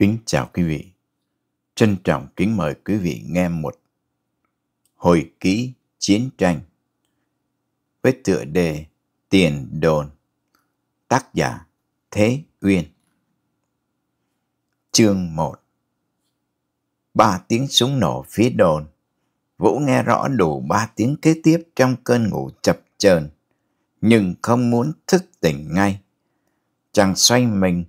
Kính chào quý vị. Trân trọng kính mời quý vị nghe một hồi ký chiến tranh với tựa đề Tiền đồn tác giả Thế Uyên. Chương 1 Ba tiếng súng nổ phía đồn. Vũ nghe rõ đủ ba tiếng kế tiếp trong cơn ngủ chập chờn nhưng không muốn thức tỉnh ngay. Chàng xoay mình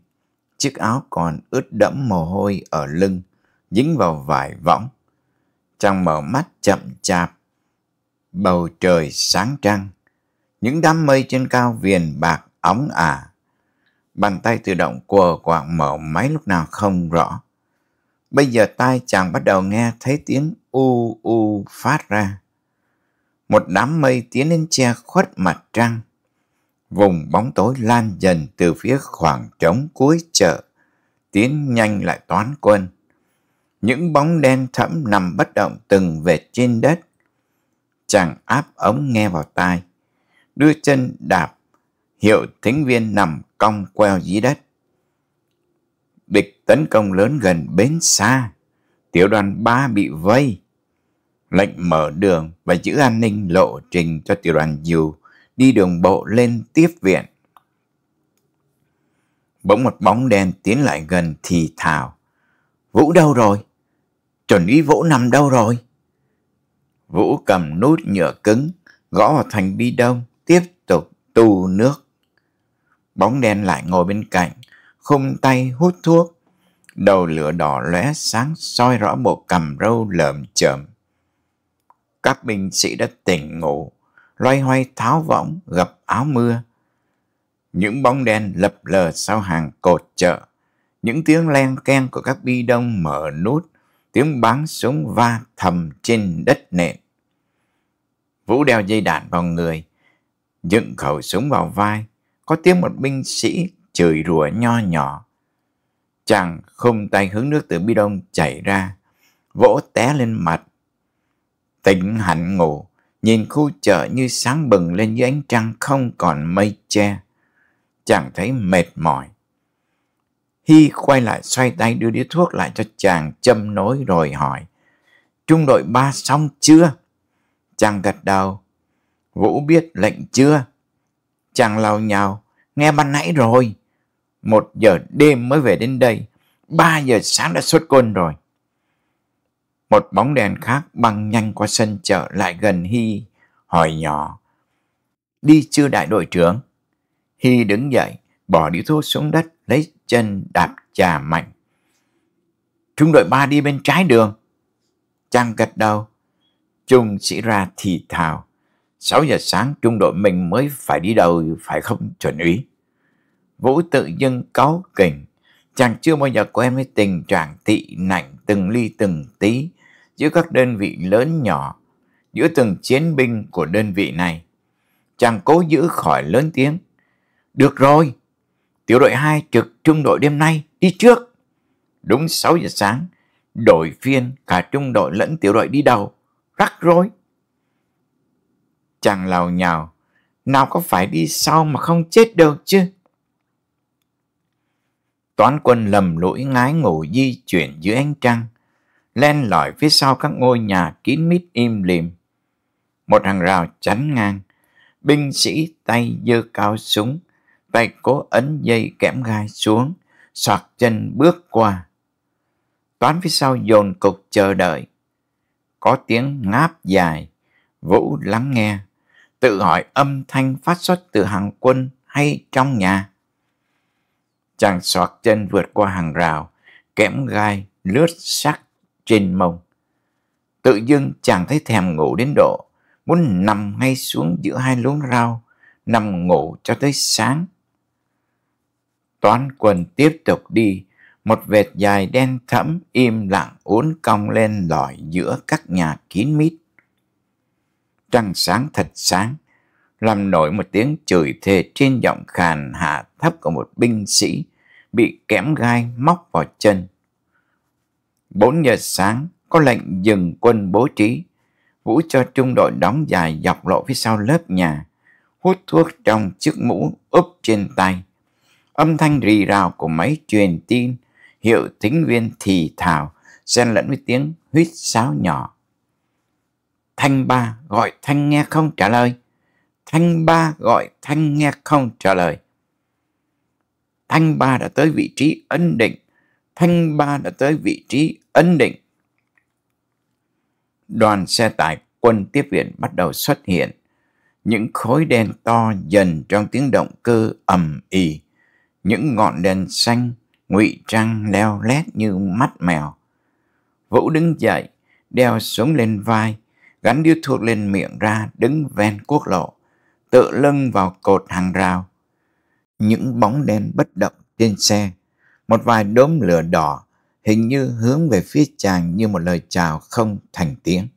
chiếc áo còn ướt đẫm mồ hôi ở lưng, dính vào vải võng. Trăng mở mắt chậm chạp, bầu trời sáng trăng, những đám mây trên cao viền bạc óng ả. Bàn tay tự động quờ quạng mở máy lúc nào không rõ. Bây giờ tai chàng bắt đầu nghe thấy tiếng u u phát ra. Một đám mây tiến đến che khuất mặt trăng vùng bóng tối lan dần từ phía khoảng trống cuối chợ, tiến nhanh lại toán quân. Những bóng đen thẫm nằm bất động từng vệt trên đất. Chàng áp ống nghe vào tai, đưa chân đạp, hiệu thính viên nằm cong queo dưới đất. Địch tấn công lớn gần bến xa, tiểu đoàn ba bị vây. Lệnh mở đường và giữ an ninh lộ trình cho tiểu đoàn dù đi đường bộ lên tiếp viện. Bỗng một bóng đen tiến lại gần thì thào. Vũ đâu rồi? Chuẩn ý Vũ nằm đâu rồi? Vũ cầm nút nhựa cứng, gõ vào thành bi đông, tiếp tục tu nước. Bóng đen lại ngồi bên cạnh, khung tay hút thuốc. Đầu lửa đỏ lóe sáng soi rõ bộ cầm râu lợm chởm. Các binh sĩ đã tỉnh ngủ, loay hoay tháo võng gặp áo mưa. Những bóng đen lập lờ sau hàng cột chợ, những tiếng len keng của các bi đông mở nút, tiếng bắn súng va thầm trên đất nền. Vũ đeo dây đạn vào người, dựng khẩu súng vào vai, có tiếng một binh sĩ chửi rủa nho nhỏ. Chàng không tay hướng nước từ bi đông chảy ra, vỗ té lên mặt. Tỉnh hẳn ngủ, nhìn khu chợ như sáng bừng lên dưới ánh trăng không còn mây che. Chàng thấy mệt mỏi. Hy quay lại xoay tay đưa điếu thuốc lại cho chàng châm nối rồi hỏi. Trung đội ba xong chưa? Chàng gật đầu. Vũ biết lệnh chưa? Chàng lào nhào. Nghe ban nãy rồi. Một giờ đêm mới về đến đây. Ba giờ sáng đã xuất quân rồi một bóng đèn khác băng nhanh qua sân chợ lại gần Hy, hỏi nhỏ. Đi chưa đại đội trưởng? Hy đứng dậy, bỏ điếu thuốc xuống đất, lấy chân đạp trà mạnh. Trung đội ba đi bên trái đường. Trang gật đầu. Trung sĩ ra thì thào. 6 giờ sáng trung đội mình mới phải đi đầu phải không chuẩn úy? Vũ tự dưng cáu kình Chàng chưa bao giờ quen với tình trạng tị nảnh từng ly từng tí giữa các đơn vị lớn nhỏ, giữa từng chiến binh của đơn vị này. Chàng cố giữ khỏi lớn tiếng. Được rồi, tiểu đội hai trực trung đội đêm nay, đi trước. Đúng sáu giờ sáng, đổi phiên cả trung đội lẫn tiểu đội đi đầu, rắc rối. Chàng lào nhào, nào có phải đi sau mà không chết đâu chứ. Toán quân lầm lũi ngái ngủ di chuyển dưới ánh trăng, len lỏi phía sau các ngôi nhà kín mít im lìm. Một hàng rào chắn ngang, binh sĩ tay giơ cao súng, tay cố ấn dây kẽm gai xuống, soạt chân bước qua. Toán phía sau dồn cục chờ đợi. Có tiếng ngáp dài, Vũ lắng nghe, tự hỏi âm thanh phát xuất từ hàng quân hay trong nhà. Chàng soạt chân vượt qua hàng rào, kẽm gai lướt sắc trên mông. Tự dưng chàng thấy thèm ngủ đến độ, muốn nằm ngay xuống giữa hai luống rau, nằm ngủ cho tới sáng. Toán quần tiếp tục đi, một vệt dài đen thẫm im lặng uốn cong lên lỏi giữa các nhà kín mít. Trăng sáng thật sáng, làm nổi một tiếng chửi thề trên giọng khàn hạ thấp của một binh sĩ bị kẽm gai móc vào chân bốn giờ sáng có lệnh dừng quân bố trí. Vũ cho trung đội đóng dài dọc lộ phía sau lớp nhà, hút thuốc trong chiếc mũ úp trên tay. Âm thanh rì rào của máy truyền tin, hiệu thính viên thì thào, xen lẫn với tiếng huýt sáo nhỏ. Thanh ba gọi Thanh nghe không trả lời. Thanh ba gọi Thanh nghe không trả lời. Thanh ba đã tới vị trí ấn định. Thanh ba đã tới vị trí ấn định. Đoàn xe tải quân tiếp viện bắt đầu xuất hiện. Những khối đen to dần trong tiếng động cơ ầm ì. Những ngọn đèn xanh ngụy trang leo lét như mắt mèo. Vũ đứng dậy, đeo súng lên vai, gắn điếu thuốc lên miệng ra đứng ven quốc lộ, tự lưng vào cột hàng rào. Những bóng đen bất động trên xe, một vài đốm lửa đỏ hình như hướng về phía chàng như một lời chào không thành tiếng.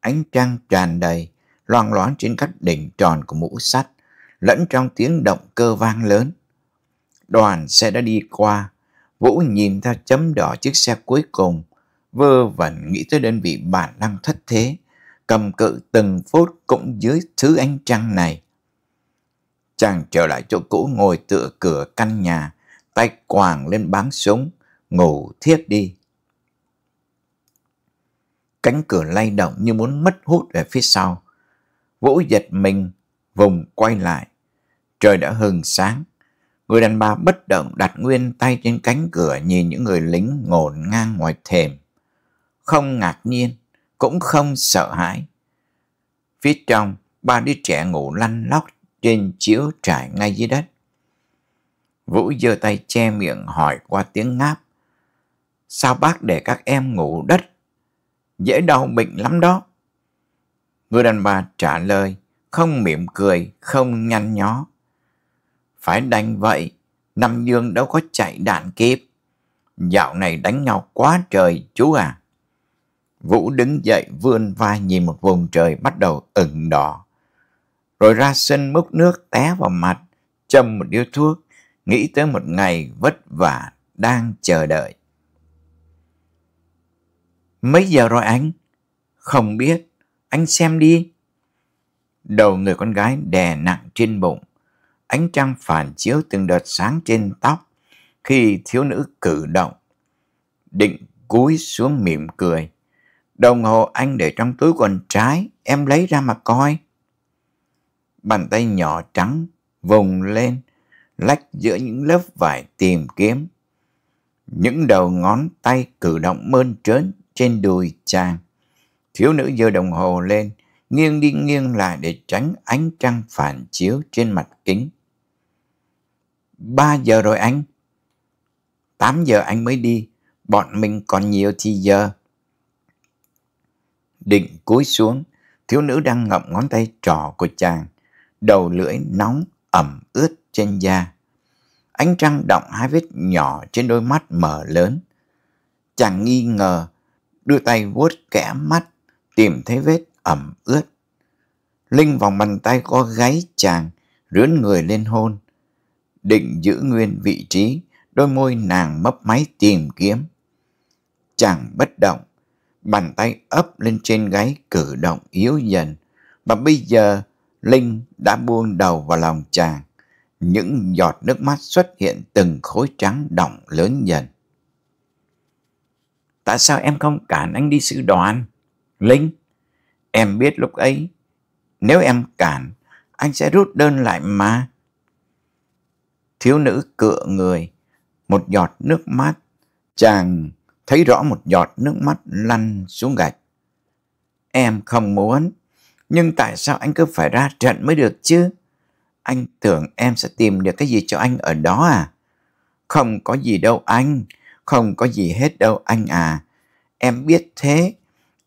Ánh trăng tràn đầy, loang loáng trên các đỉnh tròn của mũ sắt, lẫn trong tiếng động cơ vang lớn. Đoàn xe đã đi qua, Vũ nhìn theo chấm đỏ chiếc xe cuối cùng, vơ vẩn nghĩ tới đơn vị bản năng thất thế, cầm cự từng phút cũng dưới thứ ánh trăng này. Chàng trở lại chỗ cũ ngồi tựa cửa căn nhà, tay quàng lên báng súng, ngủ thiếp đi. Cánh cửa lay động như muốn mất hút về phía sau. Vũ giật mình, vùng quay lại. Trời đã hừng sáng. Người đàn bà bất động đặt nguyên tay trên cánh cửa nhìn những người lính ngổn ngang ngoài thềm. Không ngạc nhiên, cũng không sợ hãi. Phía trong, ba đứa trẻ ngủ lăn lóc trên chiếu trải ngay dưới đất. Vũ giơ tay che miệng hỏi qua tiếng ngáp. Sao bác để các em ngủ đất? Dễ đau bệnh lắm đó. Người đàn bà trả lời, không mỉm cười, không nhăn nhó. Phải đành vậy, Nam Dương đâu có chạy đạn kịp. Dạo này đánh nhau quá trời chú à. Vũ đứng dậy vươn vai nhìn một vùng trời bắt đầu ửng đỏ. Rồi ra sân múc nước té vào mặt, châm một điếu thuốc, nghĩ tới một ngày vất vả đang chờ đợi. Mấy giờ rồi anh? Không biết, anh xem đi. Đầu người con gái đè nặng trên bụng, ánh trăng phản chiếu từng đợt sáng trên tóc khi thiếu nữ cử động. Định cúi xuống mỉm cười. Đồng hồ anh để trong túi quần trái, em lấy ra mà coi. Bàn tay nhỏ trắng vùng lên, lách giữa những lớp vải tìm kiếm. Những đầu ngón tay cử động mơn trớn trên đùi chàng. Thiếu nữ giơ đồng hồ lên, nghiêng đi nghiêng lại để tránh ánh trăng phản chiếu trên mặt kính. Ba giờ rồi anh. Tám giờ anh mới đi, bọn mình còn nhiều thì giờ. Định cúi xuống, thiếu nữ đang ngậm ngón tay trỏ của chàng, đầu lưỡi nóng, ẩm ướt trên da. Ánh trăng động hai vết nhỏ trên đôi mắt mở lớn. Chàng nghi ngờ đưa tay vuốt kẽ mắt, tìm thấy vết ẩm ướt. Linh vòng bàn tay có gáy chàng, rướn người lên hôn. Định giữ nguyên vị trí, đôi môi nàng mấp máy tìm kiếm. Chàng bất động, bàn tay ấp lên trên gáy cử động yếu dần. Và bây giờ Linh đã buông đầu vào lòng chàng. Những giọt nước mắt xuất hiện từng khối trắng đọng lớn dần. Tại sao em không cản anh đi sư đoàn? Linh, em biết lúc ấy, nếu em cản, anh sẽ rút đơn lại mà. Thiếu nữ cựa người, một giọt nước mắt, chàng thấy rõ một giọt nước mắt lăn xuống gạch. Em không muốn, nhưng tại sao anh cứ phải ra trận mới được chứ? Anh tưởng em sẽ tìm được cái gì cho anh ở đó à? Không có gì đâu anh, không có gì hết đâu anh à. Em biết thế.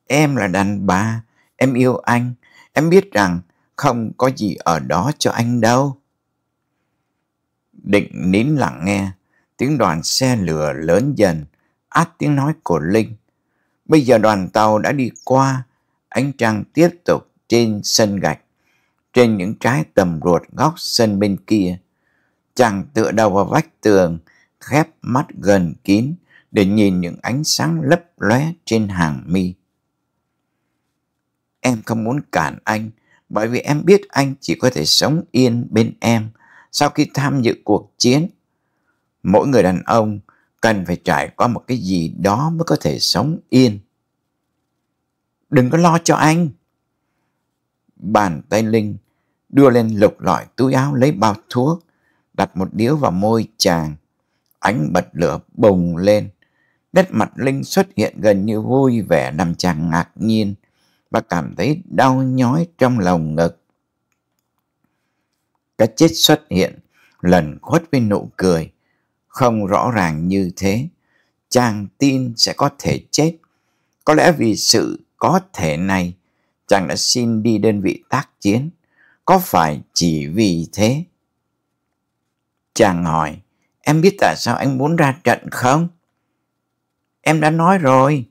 Em là đàn bà. Em yêu anh. Em biết rằng không có gì ở đó cho anh đâu. Định nín lặng nghe. Tiếng đoàn xe lửa lớn dần. Át tiếng nói của Linh. Bây giờ đoàn tàu đã đi qua. Ánh trăng tiếp tục trên sân gạch. Trên những trái tầm ruột góc sân bên kia. Chàng tựa đầu vào vách tường khép mắt gần kín để nhìn những ánh sáng lấp lóe trên hàng mi. Em không muốn cản anh, bởi vì em biết anh chỉ có thể sống yên bên em sau khi tham dự cuộc chiến. Mỗi người đàn ông cần phải trải qua một cái gì đó mới có thể sống yên. Đừng có lo cho anh. Bàn tay Linh đưa lên lục lọi túi áo lấy bao thuốc, đặt một điếu vào môi chàng ánh bật lửa bùng lên. Nét mặt Linh xuất hiện gần như vui vẻ nằm chàng ngạc nhiên và cảm thấy đau nhói trong lòng ngực. Cái chết xuất hiện lần khuất với nụ cười, không rõ ràng như thế. Chàng tin sẽ có thể chết. Có lẽ vì sự có thể này, chàng đã xin đi đơn vị tác chiến. Có phải chỉ vì thế? Chàng hỏi, Em biết tại sao anh muốn ra trận không? Em đã nói rồi,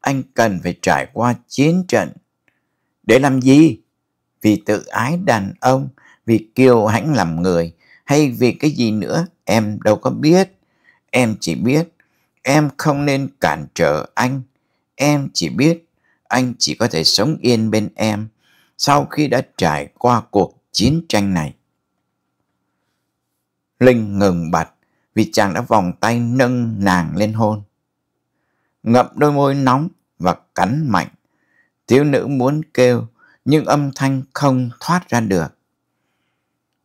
anh cần phải trải qua chiến trận. Để làm gì? Vì tự ái đàn ông, vì kiêu hãnh làm người, hay vì cái gì nữa em đâu có biết. Em chỉ biết em không nên cản trở anh. Em chỉ biết anh chỉ có thể sống yên bên em sau khi đã trải qua cuộc chiến tranh này. Linh ngừng bạch vì chàng đã vòng tay nâng nàng lên hôn. Ngậm đôi môi nóng và cắn mạnh, thiếu nữ muốn kêu nhưng âm thanh không thoát ra được.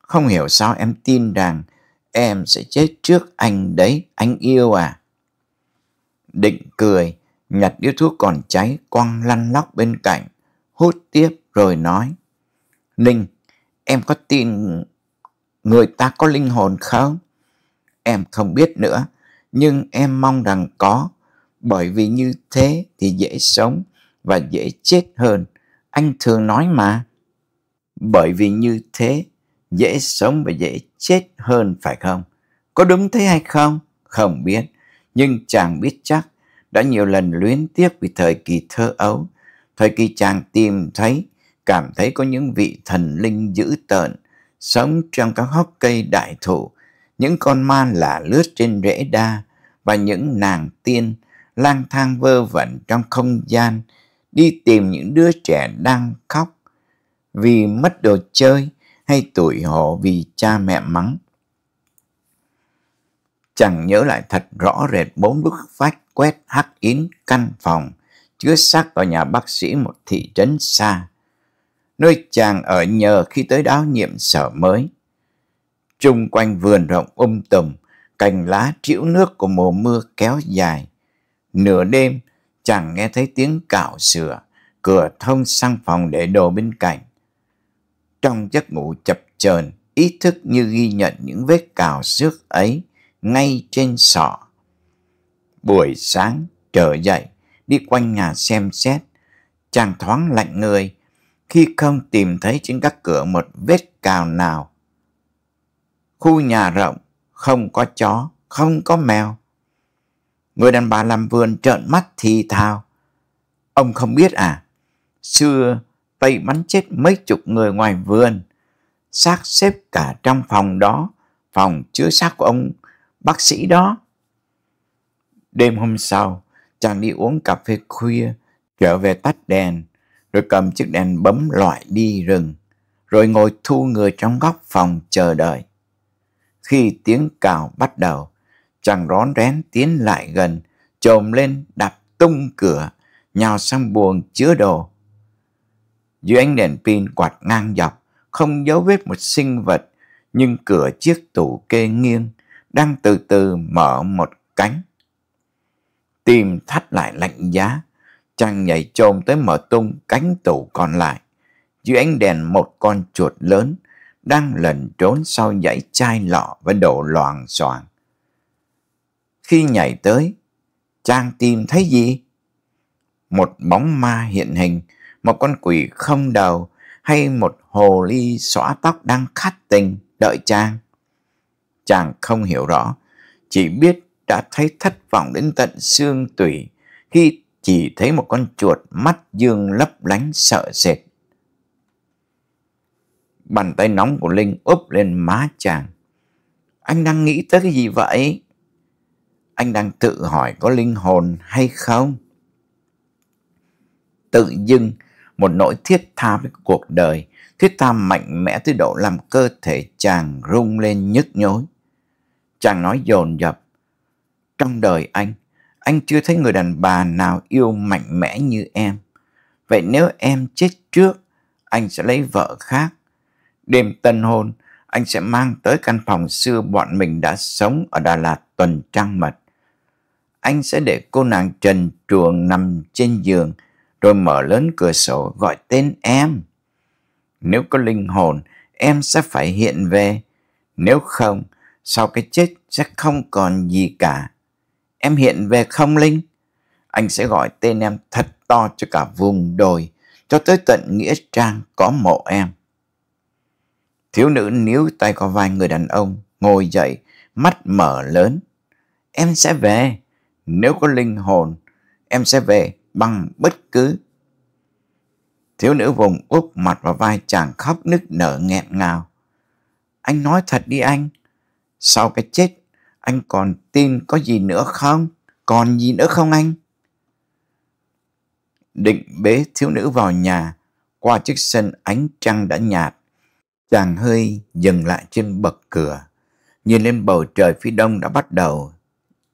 Không hiểu sao em tin rằng em sẽ chết trước anh đấy, anh yêu à. Định cười, nhặt điếu thuốc còn cháy quăng lăn lóc bên cạnh, hút tiếp rồi nói. Ninh, em có tin người ta có linh hồn không? em không biết nữa nhưng em mong rằng có bởi vì như thế thì dễ sống và dễ chết hơn anh thường nói mà bởi vì như thế dễ sống và dễ chết hơn phải không có đúng thế hay không không biết nhưng chàng biết chắc đã nhiều lần luyến tiếc vì thời kỳ thơ ấu thời kỳ chàng tìm thấy cảm thấy có những vị thần linh dữ tợn sống trong các hốc cây đại thụ những con ma lả lướt trên rễ đa và những nàng tiên lang thang vơ vẩn trong không gian đi tìm những đứa trẻ đang khóc vì mất đồ chơi hay tủi hổ vì cha mẹ mắng. Chẳng nhớ lại thật rõ rệt bốn bức vách quét hắc yến căn phòng chứa xác tòa nhà bác sĩ một thị trấn xa nơi chàng ở nhờ khi tới đáo nhiệm sở mới Trung quanh vườn rộng um tùm, cành lá trĩu nước của mùa mưa kéo dài. Nửa đêm, chàng nghe thấy tiếng cạo sửa, cửa thông sang phòng để đồ bên cạnh. Trong giấc ngủ chập chờn, ý thức như ghi nhận những vết cào xước ấy ngay trên sọ. Buổi sáng trở dậy, đi quanh nhà xem xét, chàng thoáng lạnh người khi không tìm thấy trên các cửa một vết cào nào khu nhà rộng, không có chó, không có mèo. Người đàn bà làm vườn trợn mắt thì thào. Ông không biết à, xưa Tây bắn chết mấy chục người ngoài vườn, xác xếp cả trong phòng đó, phòng chứa xác của ông bác sĩ đó. Đêm hôm sau, chàng đi uống cà phê khuya, trở về tắt đèn, rồi cầm chiếc đèn bấm loại đi rừng, rồi ngồi thu người trong góc phòng chờ đợi khi tiếng cào bắt đầu. Chàng rón rén tiến lại gần, trồm lên đạp tung cửa, nhào sang buồng chứa đồ. Dưới ánh đèn pin quạt ngang dọc, không dấu vết một sinh vật, nhưng cửa chiếc tủ kê nghiêng đang từ từ mở một cánh. Tim thắt lại lạnh giá, chàng nhảy trồm tới mở tung cánh tủ còn lại. Dưới ánh đèn một con chuột lớn, đang lẩn trốn sau dãy chai lọ và đổ loạn soạn. Khi nhảy tới, Trang tìm thấy gì? Một bóng ma hiện hình, một con quỷ không đầu hay một hồ ly xõa tóc đang khát tình đợi Trang. Trang không hiểu rõ, chỉ biết đã thấy thất vọng đến tận xương tủy khi chỉ thấy một con chuột mắt dương lấp lánh sợ sệt Bàn tay nóng của Linh úp lên má chàng. Anh đang nghĩ tới cái gì vậy? Anh đang tự hỏi có linh hồn hay không? Tự dưng, một nỗi thiết tha với cuộc đời, thiết tha mạnh mẽ tới độ làm cơ thể chàng rung lên nhức nhối. Chàng nói dồn dập, trong đời anh, anh chưa thấy người đàn bà nào yêu mạnh mẽ như em. Vậy nếu em chết trước, anh sẽ lấy vợ khác Đêm tân hôn, anh sẽ mang tới căn phòng xưa bọn mình đã sống ở Đà Lạt tuần trăng mật. Anh sẽ để cô nàng trần truồng nằm trên giường, rồi mở lớn cửa sổ gọi tên em. Nếu có linh hồn, em sẽ phải hiện về. Nếu không, sau cái chết sẽ không còn gì cả. Em hiện về không Linh? Anh sẽ gọi tên em thật to cho cả vùng đồi, cho tới tận Nghĩa Trang có mộ em. Thiếu nữ níu tay qua vai người đàn ông, ngồi dậy, mắt mở lớn. Em sẽ về, nếu có linh hồn, em sẽ về bằng bất cứ. Thiếu nữ vùng úp mặt vào vai chàng khóc nức nở nghẹn ngào. Anh nói thật đi anh, sau cái chết anh còn tin có gì nữa không? Còn gì nữa không anh? Định bế thiếu nữ vào nhà, qua chiếc sân ánh trăng đã nhạt, Chàng hơi dừng lại trên bậc cửa, nhìn lên bầu trời phía đông đã bắt đầu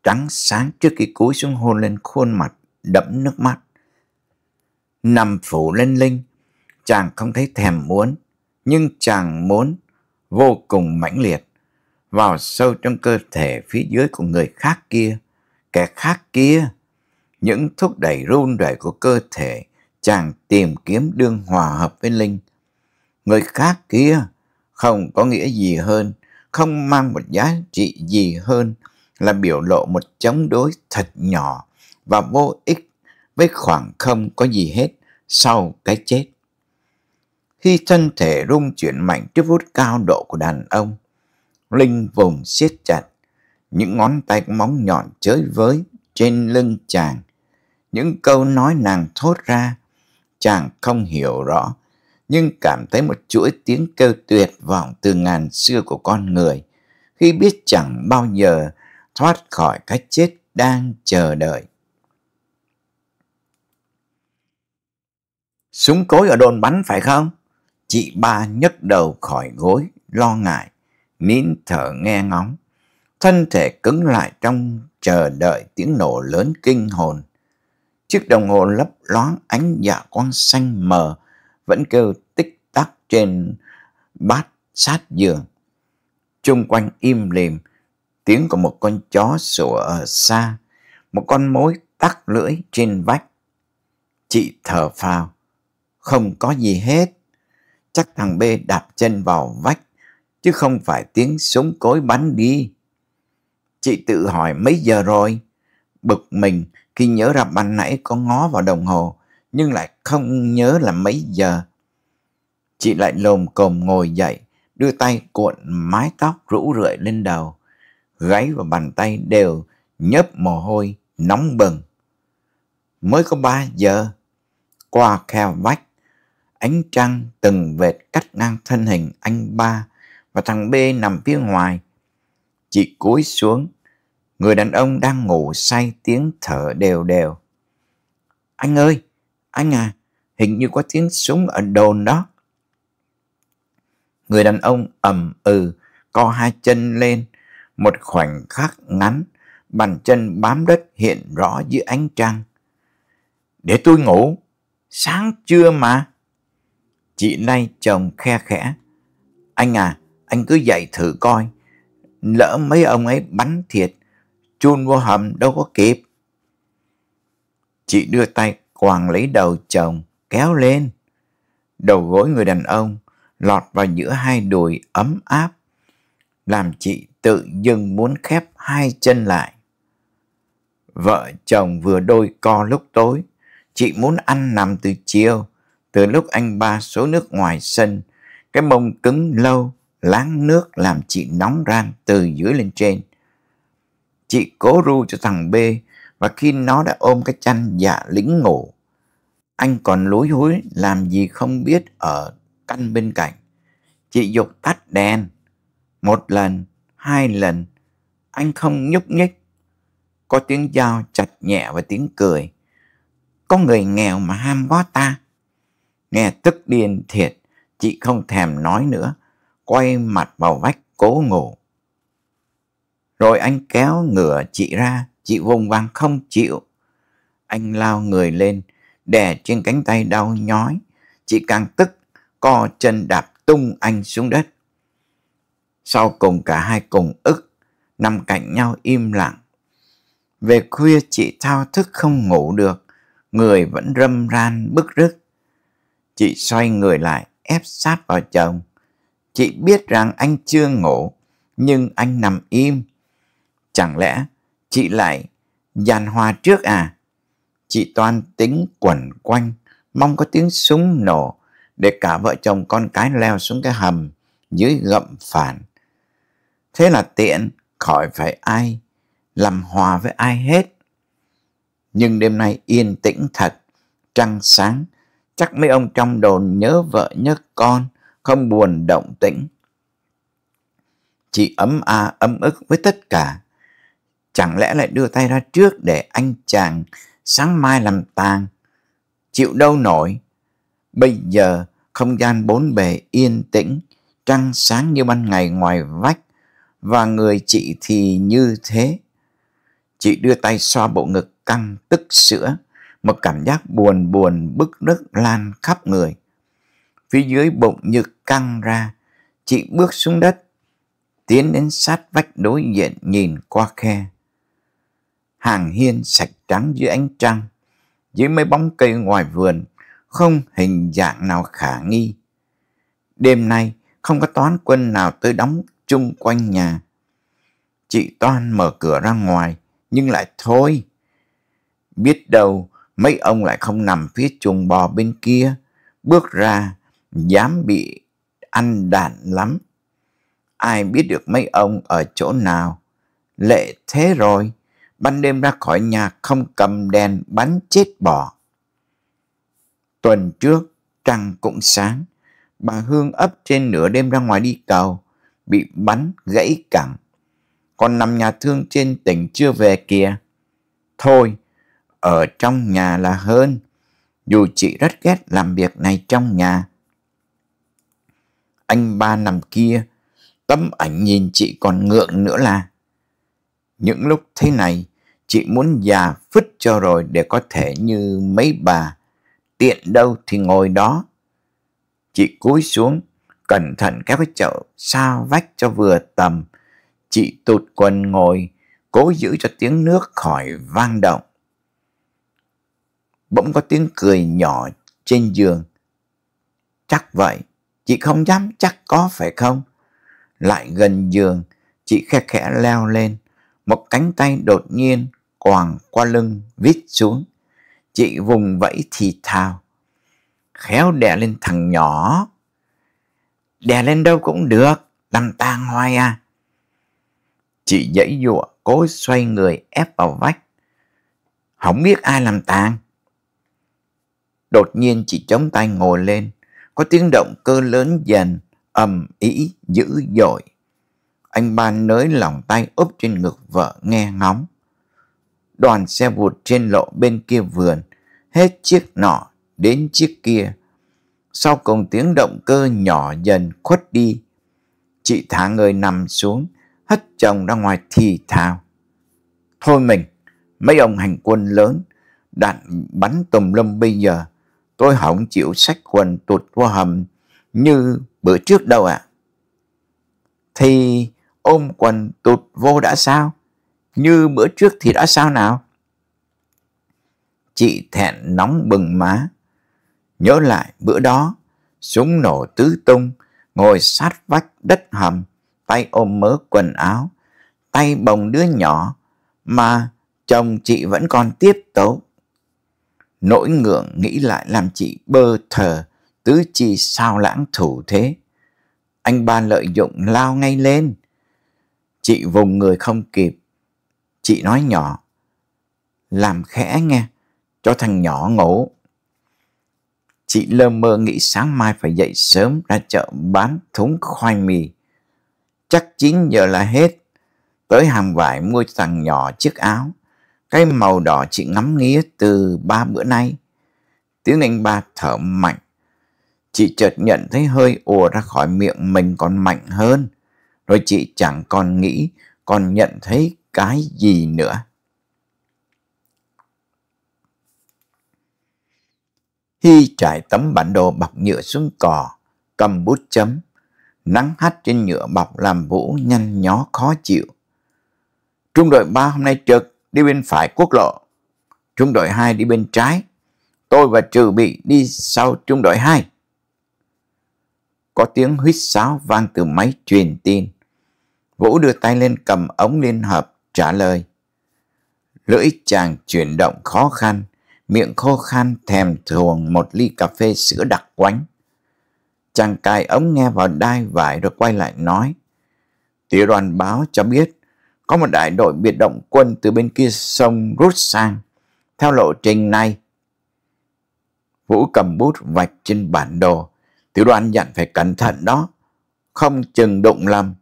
trắng sáng trước khi cúi xuống hôn lên khuôn mặt đẫm nước mắt. Nằm phủ lên linh, chàng không thấy thèm muốn, nhưng chàng muốn vô cùng mãnh liệt vào sâu trong cơ thể phía dưới của người khác kia, kẻ khác kia. Những thúc đẩy run rẩy của cơ thể, chàng tìm kiếm đương hòa hợp với linh Người khác kia không có nghĩa gì hơn, không mang một giá trị gì hơn là biểu lộ một chống đối thật nhỏ và vô ích với khoảng không có gì hết sau cái chết. Khi thân thể rung chuyển mạnh trước vút cao độ của đàn ông, Linh vùng siết chặt, những ngón tay móng nhọn chới với trên lưng chàng. Những câu nói nàng thốt ra, chàng không hiểu rõ nhưng cảm thấy một chuỗi tiếng kêu tuyệt vọng từ ngàn xưa của con người khi biết chẳng bao giờ thoát khỏi cái chết đang chờ đợi. Súng cối ở đồn bắn phải không? Chị ba nhấc đầu khỏi gối, lo ngại, nín thở nghe ngóng. Thân thể cứng lại trong chờ đợi tiếng nổ lớn kinh hồn. Chiếc đồng hồ lấp loáng ánh dạ quang xanh mờ vẫn kêu tích tắc trên bát sát giường. Chung quanh im lìm, tiếng của một con chó sủa ở xa, một con mối tắc lưỡi trên vách. Chị thở phào, không có gì hết. Chắc thằng B đạp chân vào vách, chứ không phải tiếng súng cối bắn đi. Chị tự hỏi mấy giờ rồi? Bực mình khi nhớ ra ban nãy có ngó vào đồng hồ nhưng lại không nhớ là mấy giờ. Chị lại lồm cồm ngồi dậy, đưa tay cuộn mái tóc rũ rượi lên đầu. Gáy và bàn tay đều nhấp mồ hôi, nóng bừng. Mới có ba giờ, qua kheo vách, ánh trăng từng vệt cắt ngang thân hình anh ba và thằng B nằm phía ngoài. Chị cúi xuống, người đàn ông đang ngủ say tiếng thở đều đều. Anh ơi, anh à, hình như có tiếng súng ở đồn đó. Người đàn ông ẩm ừ, co hai chân lên. Một khoảnh khắc ngắn, bàn chân bám đất hiện rõ dưới ánh trăng. Để tôi ngủ, sáng trưa mà. Chị nay chồng khe khẽ. Anh à, anh cứ dậy thử coi. Lỡ mấy ông ấy bắn thiệt, chun vô hầm đâu có kịp. Chị đưa tay quàng lấy đầu chồng kéo lên. Đầu gối người đàn ông lọt vào giữa hai đùi ấm áp, làm chị tự dưng muốn khép hai chân lại. Vợ chồng vừa đôi co lúc tối, chị muốn ăn nằm từ chiều, từ lúc anh ba số nước ngoài sân, cái mông cứng lâu, láng nước làm chị nóng ran từ dưới lên trên. Chị cố ru cho thằng B và khi nó đã ôm cái chăn dạ lĩnh ngủ anh còn lối hối làm gì không biết ở căn bên cạnh chị dục tắt đèn một lần hai lần anh không nhúc nhích có tiếng dao chặt nhẹ và tiếng cười có người nghèo mà ham quá ta nghe tức điên thiệt chị không thèm nói nữa quay mặt vào vách cố ngủ rồi anh kéo ngửa chị ra Chị vùng vàng không chịu. Anh lao người lên, đè trên cánh tay đau nhói. Chị càng tức, co chân đạp tung anh xuống đất. Sau cùng cả hai cùng ức, nằm cạnh nhau im lặng. Về khuya chị thao thức không ngủ được, người vẫn râm ran bức rứt. Chị xoay người lại, ép sát vào chồng. Chị biết rằng anh chưa ngủ, nhưng anh nằm im. Chẳng lẽ chị lại dàn hòa trước à? Chị toan tính quẩn quanh, mong có tiếng súng nổ để cả vợ chồng con cái leo xuống cái hầm dưới gậm phản. Thế là tiện, khỏi phải ai, làm hòa với ai hết. Nhưng đêm nay yên tĩnh thật, trăng sáng, chắc mấy ông trong đồn nhớ vợ nhớ con, không buồn động tĩnh. Chị ấm a à, ấm ức với tất cả, chẳng lẽ lại đưa tay ra trước để anh chàng sáng mai làm tàn chịu đâu nổi bây giờ không gian bốn bề yên tĩnh trăng sáng như ban ngày ngoài vách và người chị thì như thế chị đưa tay xoa bộ ngực căng tức sữa một cảm giác buồn buồn bức rứt lan khắp người phía dưới bụng như căng ra chị bước xuống đất tiến đến sát vách đối diện nhìn qua khe hàng hiên sạch trắng dưới ánh trăng, dưới mấy bóng cây ngoài vườn, không hình dạng nào khả nghi. Đêm nay không có toán quân nào tới đóng chung quanh nhà. Chị Toan mở cửa ra ngoài, nhưng lại thôi. Biết đâu mấy ông lại không nằm phía chuồng bò bên kia, bước ra dám bị ăn đạn lắm. Ai biết được mấy ông ở chỗ nào, lệ thế rồi ban đêm ra khỏi nhà không cầm đèn bắn chết bò. Tuần trước, trăng cũng sáng, bà Hương ấp trên nửa đêm ra ngoài đi cầu, bị bắn gãy cẳng. Còn nằm nhà thương trên tỉnh chưa về kìa. Thôi, ở trong nhà là hơn, dù chị rất ghét làm việc này trong nhà. Anh ba nằm kia, tấm ảnh nhìn chị còn ngượng nữa là những lúc thế này, chị muốn già phứt cho rồi để có thể như mấy bà, tiện đâu thì ngồi đó. Chị cúi xuống, cẩn thận các cái chậu sao vách cho vừa tầm. Chị tụt quần ngồi, cố giữ cho tiếng nước khỏi vang động. Bỗng có tiếng cười nhỏ trên giường. Chắc vậy, chị không dám chắc có phải không? Lại gần giường, chị khe khẽ leo lên một cánh tay đột nhiên quàng qua lưng vít xuống. Chị vùng vẫy thì thào. Khéo đè lên thằng nhỏ. Đè lên đâu cũng được, làm tang hoài à. Chị dãy dụa, cố xoay người ép vào vách. Không biết ai làm tang. Đột nhiên chị chống tay ngồi lên, có tiếng động cơ lớn dần, ầm ĩ dữ dội anh ban nới lòng tay úp trên ngực vợ nghe ngóng. Đoàn xe vụt trên lộ bên kia vườn, hết chiếc nọ đến chiếc kia. Sau cùng tiếng động cơ nhỏ dần khuất đi, chị thả người nằm xuống, hất chồng ra ngoài thì thào. Thôi mình, mấy ông hành quân lớn, đạn bắn tùm lum bây giờ, tôi hỏng chịu sách quần tụt qua hầm như bữa trước đâu ạ. À. Thì ôm quần tụt vô đã sao? Như bữa trước thì đã sao nào? Chị thẹn nóng bừng má. Nhớ lại bữa đó, súng nổ tứ tung, ngồi sát vách đất hầm, tay ôm mớ quần áo, tay bồng đứa nhỏ, mà chồng chị vẫn còn tiếp tấu. Nỗi ngượng nghĩ lại làm chị bơ thờ, tứ chi sao lãng thủ thế. Anh ba lợi dụng lao ngay lên, Chị vùng người không kịp. Chị nói nhỏ. Làm khẽ nghe, cho thằng nhỏ ngủ. Chị lơ mơ nghĩ sáng mai phải dậy sớm ra chợ bán thúng khoai mì. Chắc chín giờ là hết. Tới hàng vải mua cho thằng nhỏ chiếc áo. Cái màu đỏ chị ngắm nghía từ ba bữa nay. Tiếng anh ba thở mạnh. Chị chợt nhận thấy hơi ùa ra khỏi miệng mình còn mạnh hơn rồi chị chẳng còn nghĩ, còn nhận thấy cái gì nữa. Hy trải tấm bản đồ bọc nhựa xuống cò, cầm bút chấm. Nắng hắt trên nhựa bọc làm Vũ nhanh nhó khó chịu. Trung đội ba hôm nay trực, đi bên phải quốc lộ. Trung đội hai đi bên trái. Tôi và Trừ Bị đi sau trung đội hai. Có tiếng huýt sáo vang từ máy truyền tin. Vũ đưa tay lên cầm ống liên hợp trả lời. Lưỡi chàng chuyển động khó khăn, miệng khô khan thèm thuồng một ly cà phê sữa đặc quánh. Chàng cài ống nghe vào đai vải rồi quay lại nói. Tiểu đoàn báo cho biết có một đại đội biệt động quân từ bên kia sông rút sang theo lộ trình này. Vũ cầm bút vạch trên bản đồ, tiểu đoàn dặn phải cẩn thận đó, không chừng đụng lầm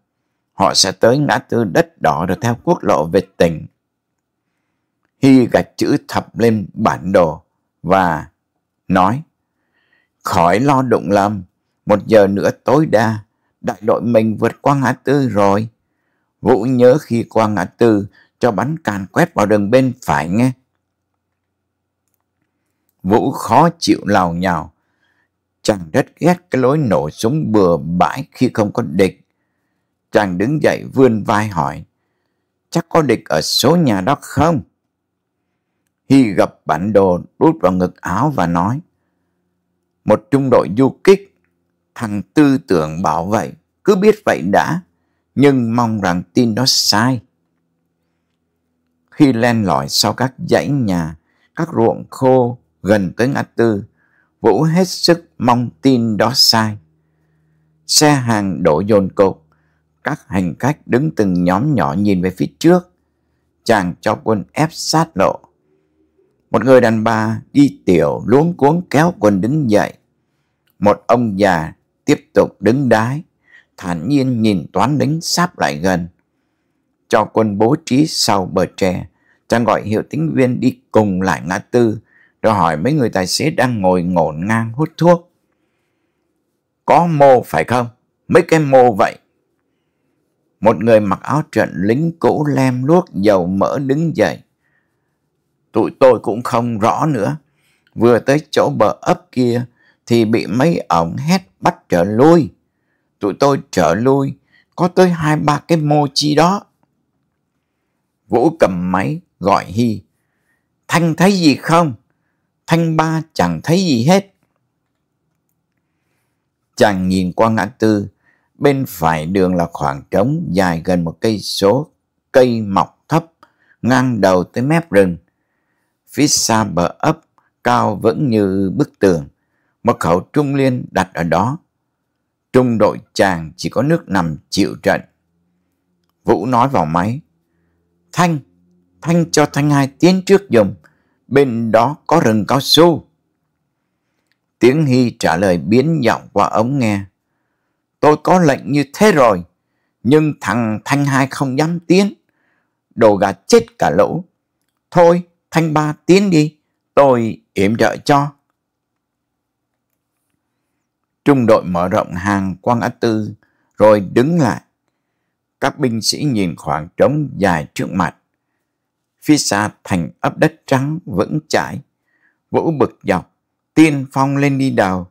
họ sẽ tới ngã tư đất đỏ rồi theo quốc lộ về tỉnh. Hy gạch chữ thập lên bản đồ và nói Khỏi lo đụng lầm, một giờ nữa tối đa, đại đội mình vượt qua ngã tư rồi. Vũ nhớ khi qua ngã tư cho bắn càn quét vào đường bên phải nghe. Vũ khó chịu lào nhào, chàng rất ghét cái lối nổ súng bừa bãi khi không có địch Chàng đứng dậy vươn vai hỏi. Chắc có địch ở số nhà đó không? Hy gặp bản đồ đút vào ngực áo và nói. Một trung đội du kích, thằng tư tưởng bảo vậy, cứ biết vậy đã, nhưng mong rằng tin đó sai. Khi len lỏi sau các dãy nhà, các ruộng khô gần tới ngã tư, Vũ hết sức mong tin đó sai. Xe hàng đổ dồn cột, các hành khách đứng từng nhóm nhỏ nhìn về phía trước. Chàng cho quân ép sát lộ. Một người đàn bà đi tiểu luống cuống kéo quân đứng dậy. Một ông già tiếp tục đứng đái, thản nhiên nhìn toán lính sắp lại gần. Cho quân bố trí sau bờ tre, chàng gọi hiệu tính viên đi cùng lại ngã tư, rồi hỏi mấy người tài xế đang ngồi ngổn ngang hút thuốc. Có mô phải không? Mấy cái mô vậy một người mặc áo trận lính cũ lem luốc dầu mỡ đứng dậy. Tụi tôi cũng không rõ nữa. Vừa tới chỗ bờ ấp kia thì bị mấy ổng hét bắt trở lui. Tụi tôi trở lui, có tới hai ba cái mô chi đó. Vũ cầm máy gọi Hy. Thanh thấy gì không? Thanh ba chẳng thấy gì hết. Chàng nhìn qua ngã tư, Bên phải đường là khoảng trống dài gần một cây số, cây mọc thấp, ngang đầu tới mép rừng. Phía xa bờ ấp, cao vẫn như bức tường, một khẩu trung liên đặt ở đó. Trung đội chàng chỉ có nước nằm chịu trận. Vũ nói vào máy, Thanh, Thanh cho Thanh Hai tiến trước dùm, bên đó có rừng cao su. Tiếng Hy trả lời biến giọng qua ống nghe. Tôi có lệnh như thế rồi, nhưng thằng Thanh Hai không dám tiến. Đồ gà chết cả lỗ. Thôi, Thanh Ba tiến đi, tôi yểm trợ cho. Trung đội mở rộng hàng quan ngã tư, rồi đứng lại. Các binh sĩ nhìn khoảng trống dài trước mặt. Phía xa thành ấp đất trắng vững chãi. Vũ bực dọc, tiên phong lên đi đầu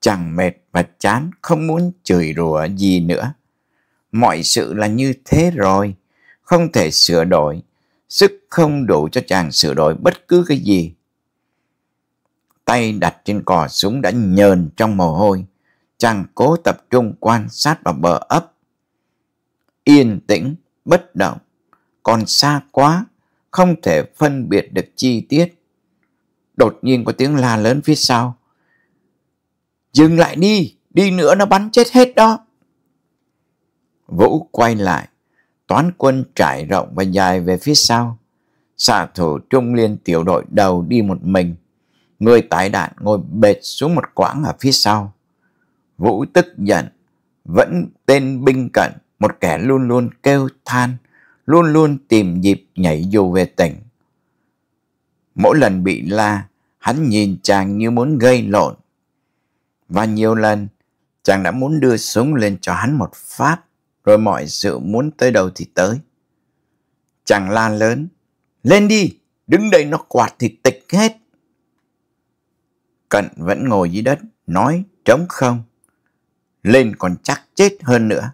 chẳng mệt và chán không muốn chửi rủa gì nữa. Mọi sự là như thế rồi, không thể sửa đổi, sức không đủ cho chàng sửa đổi bất cứ cái gì. Tay đặt trên cò súng đã nhờn trong mồ hôi, chàng cố tập trung quan sát vào bờ ấp. Yên tĩnh, bất động, còn xa quá, không thể phân biệt được chi tiết. Đột nhiên có tiếng la lớn phía sau. Dừng lại đi, đi nữa nó bắn chết hết đó. Vũ quay lại, toán quân trải rộng và dài về phía sau. Xạ thủ trung liên tiểu đội đầu đi một mình. Người tải đạn ngồi bệt xuống một quãng ở phía sau. Vũ tức giận, vẫn tên binh cận, một kẻ luôn luôn kêu than, luôn luôn tìm dịp nhảy dù về tỉnh. Mỗi lần bị la, hắn nhìn chàng như muốn gây lộn, và nhiều lần, chàng đã muốn đưa súng lên cho hắn một phát, rồi mọi sự muốn tới đầu thì tới. Chàng la lớn, lên đi, đứng đây nó quạt thì tịch hết. Cận vẫn ngồi dưới đất, nói trống không. Lên còn chắc chết hơn nữa.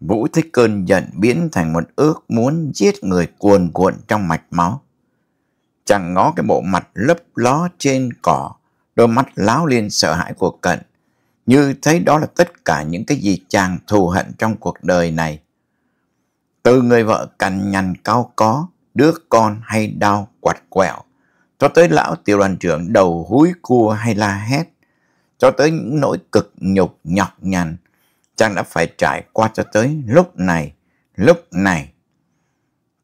Vũ Thích Cơn giận biến thành một ước muốn giết người cuồn cuộn trong mạch máu. Chàng ngó cái bộ mặt lấp ló trên cỏ Đôi mắt láo lên sợ hãi của cận, như thấy đó là tất cả những cái gì chàng thù hận trong cuộc đời này. Từ người vợ cằn nhằn cao có, đứa con hay đau quạt quẹo, cho tới lão tiểu đoàn trưởng đầu húi cua hay la hét, cho tới những nỗi cực nhục nhọc nhằn, chàng đã phải trải qua cho tới lúc này, lúc này.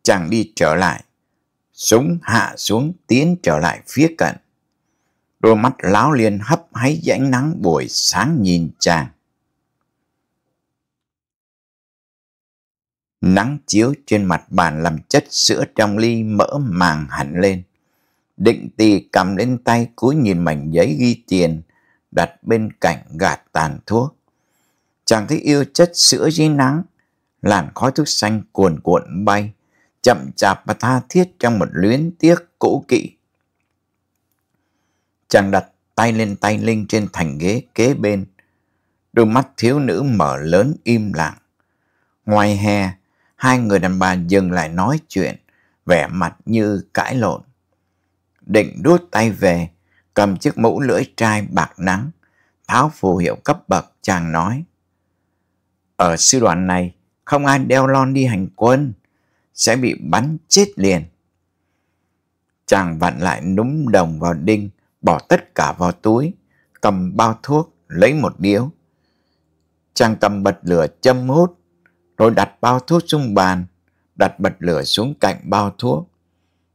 Chàng đi trở lại, súng hạ xuống tiến trở lại phía cận Đôi mắt láo liên hấp hái dưới nắng buổi sáng nhìn chàng. Nắng chiếu trên mặt bàn làm chất sữa trong ly mỡ màng hẳn lên. Định tì cầm lên tay cúi nhìn mảnh giấy ghi tiền đặt bên cạnh gạt tàn thuốc. Chàng thấy yêu chất sữa dưới nắng, làn khói thuốc xanh cuồn cuộn bay, chậm chạp và tha thiết trong một luyến tiếc cũ kỵ. Chàng đặt tay lên tay Linh trên thành ghế kế bên. Đôi mắt thiếu nữ mở lớn im lặng. Ngoài hè, hai người đàn bà dừng lại nói chuyện, vẻ mặt như cãi lộn. Định đuốt tay về, cầm chiếc mũ lưỡi trai bạc nắng, tháo phù hiệu cấp bậc chàng nói. Ở sư đoàn này, không ai đeo lon đi hành quân, sẽ bị bắn chết liền. Chàng vặn lại núm đồng vào đinh, bỏ tất cả vào túi, cầm bao thuốc, lấy một điếu. Chàng cầm bật lửa châm hút, rồi đặt bao thuốc xuống bàn, đặt bật lửa xuống cạnh bao thuốc.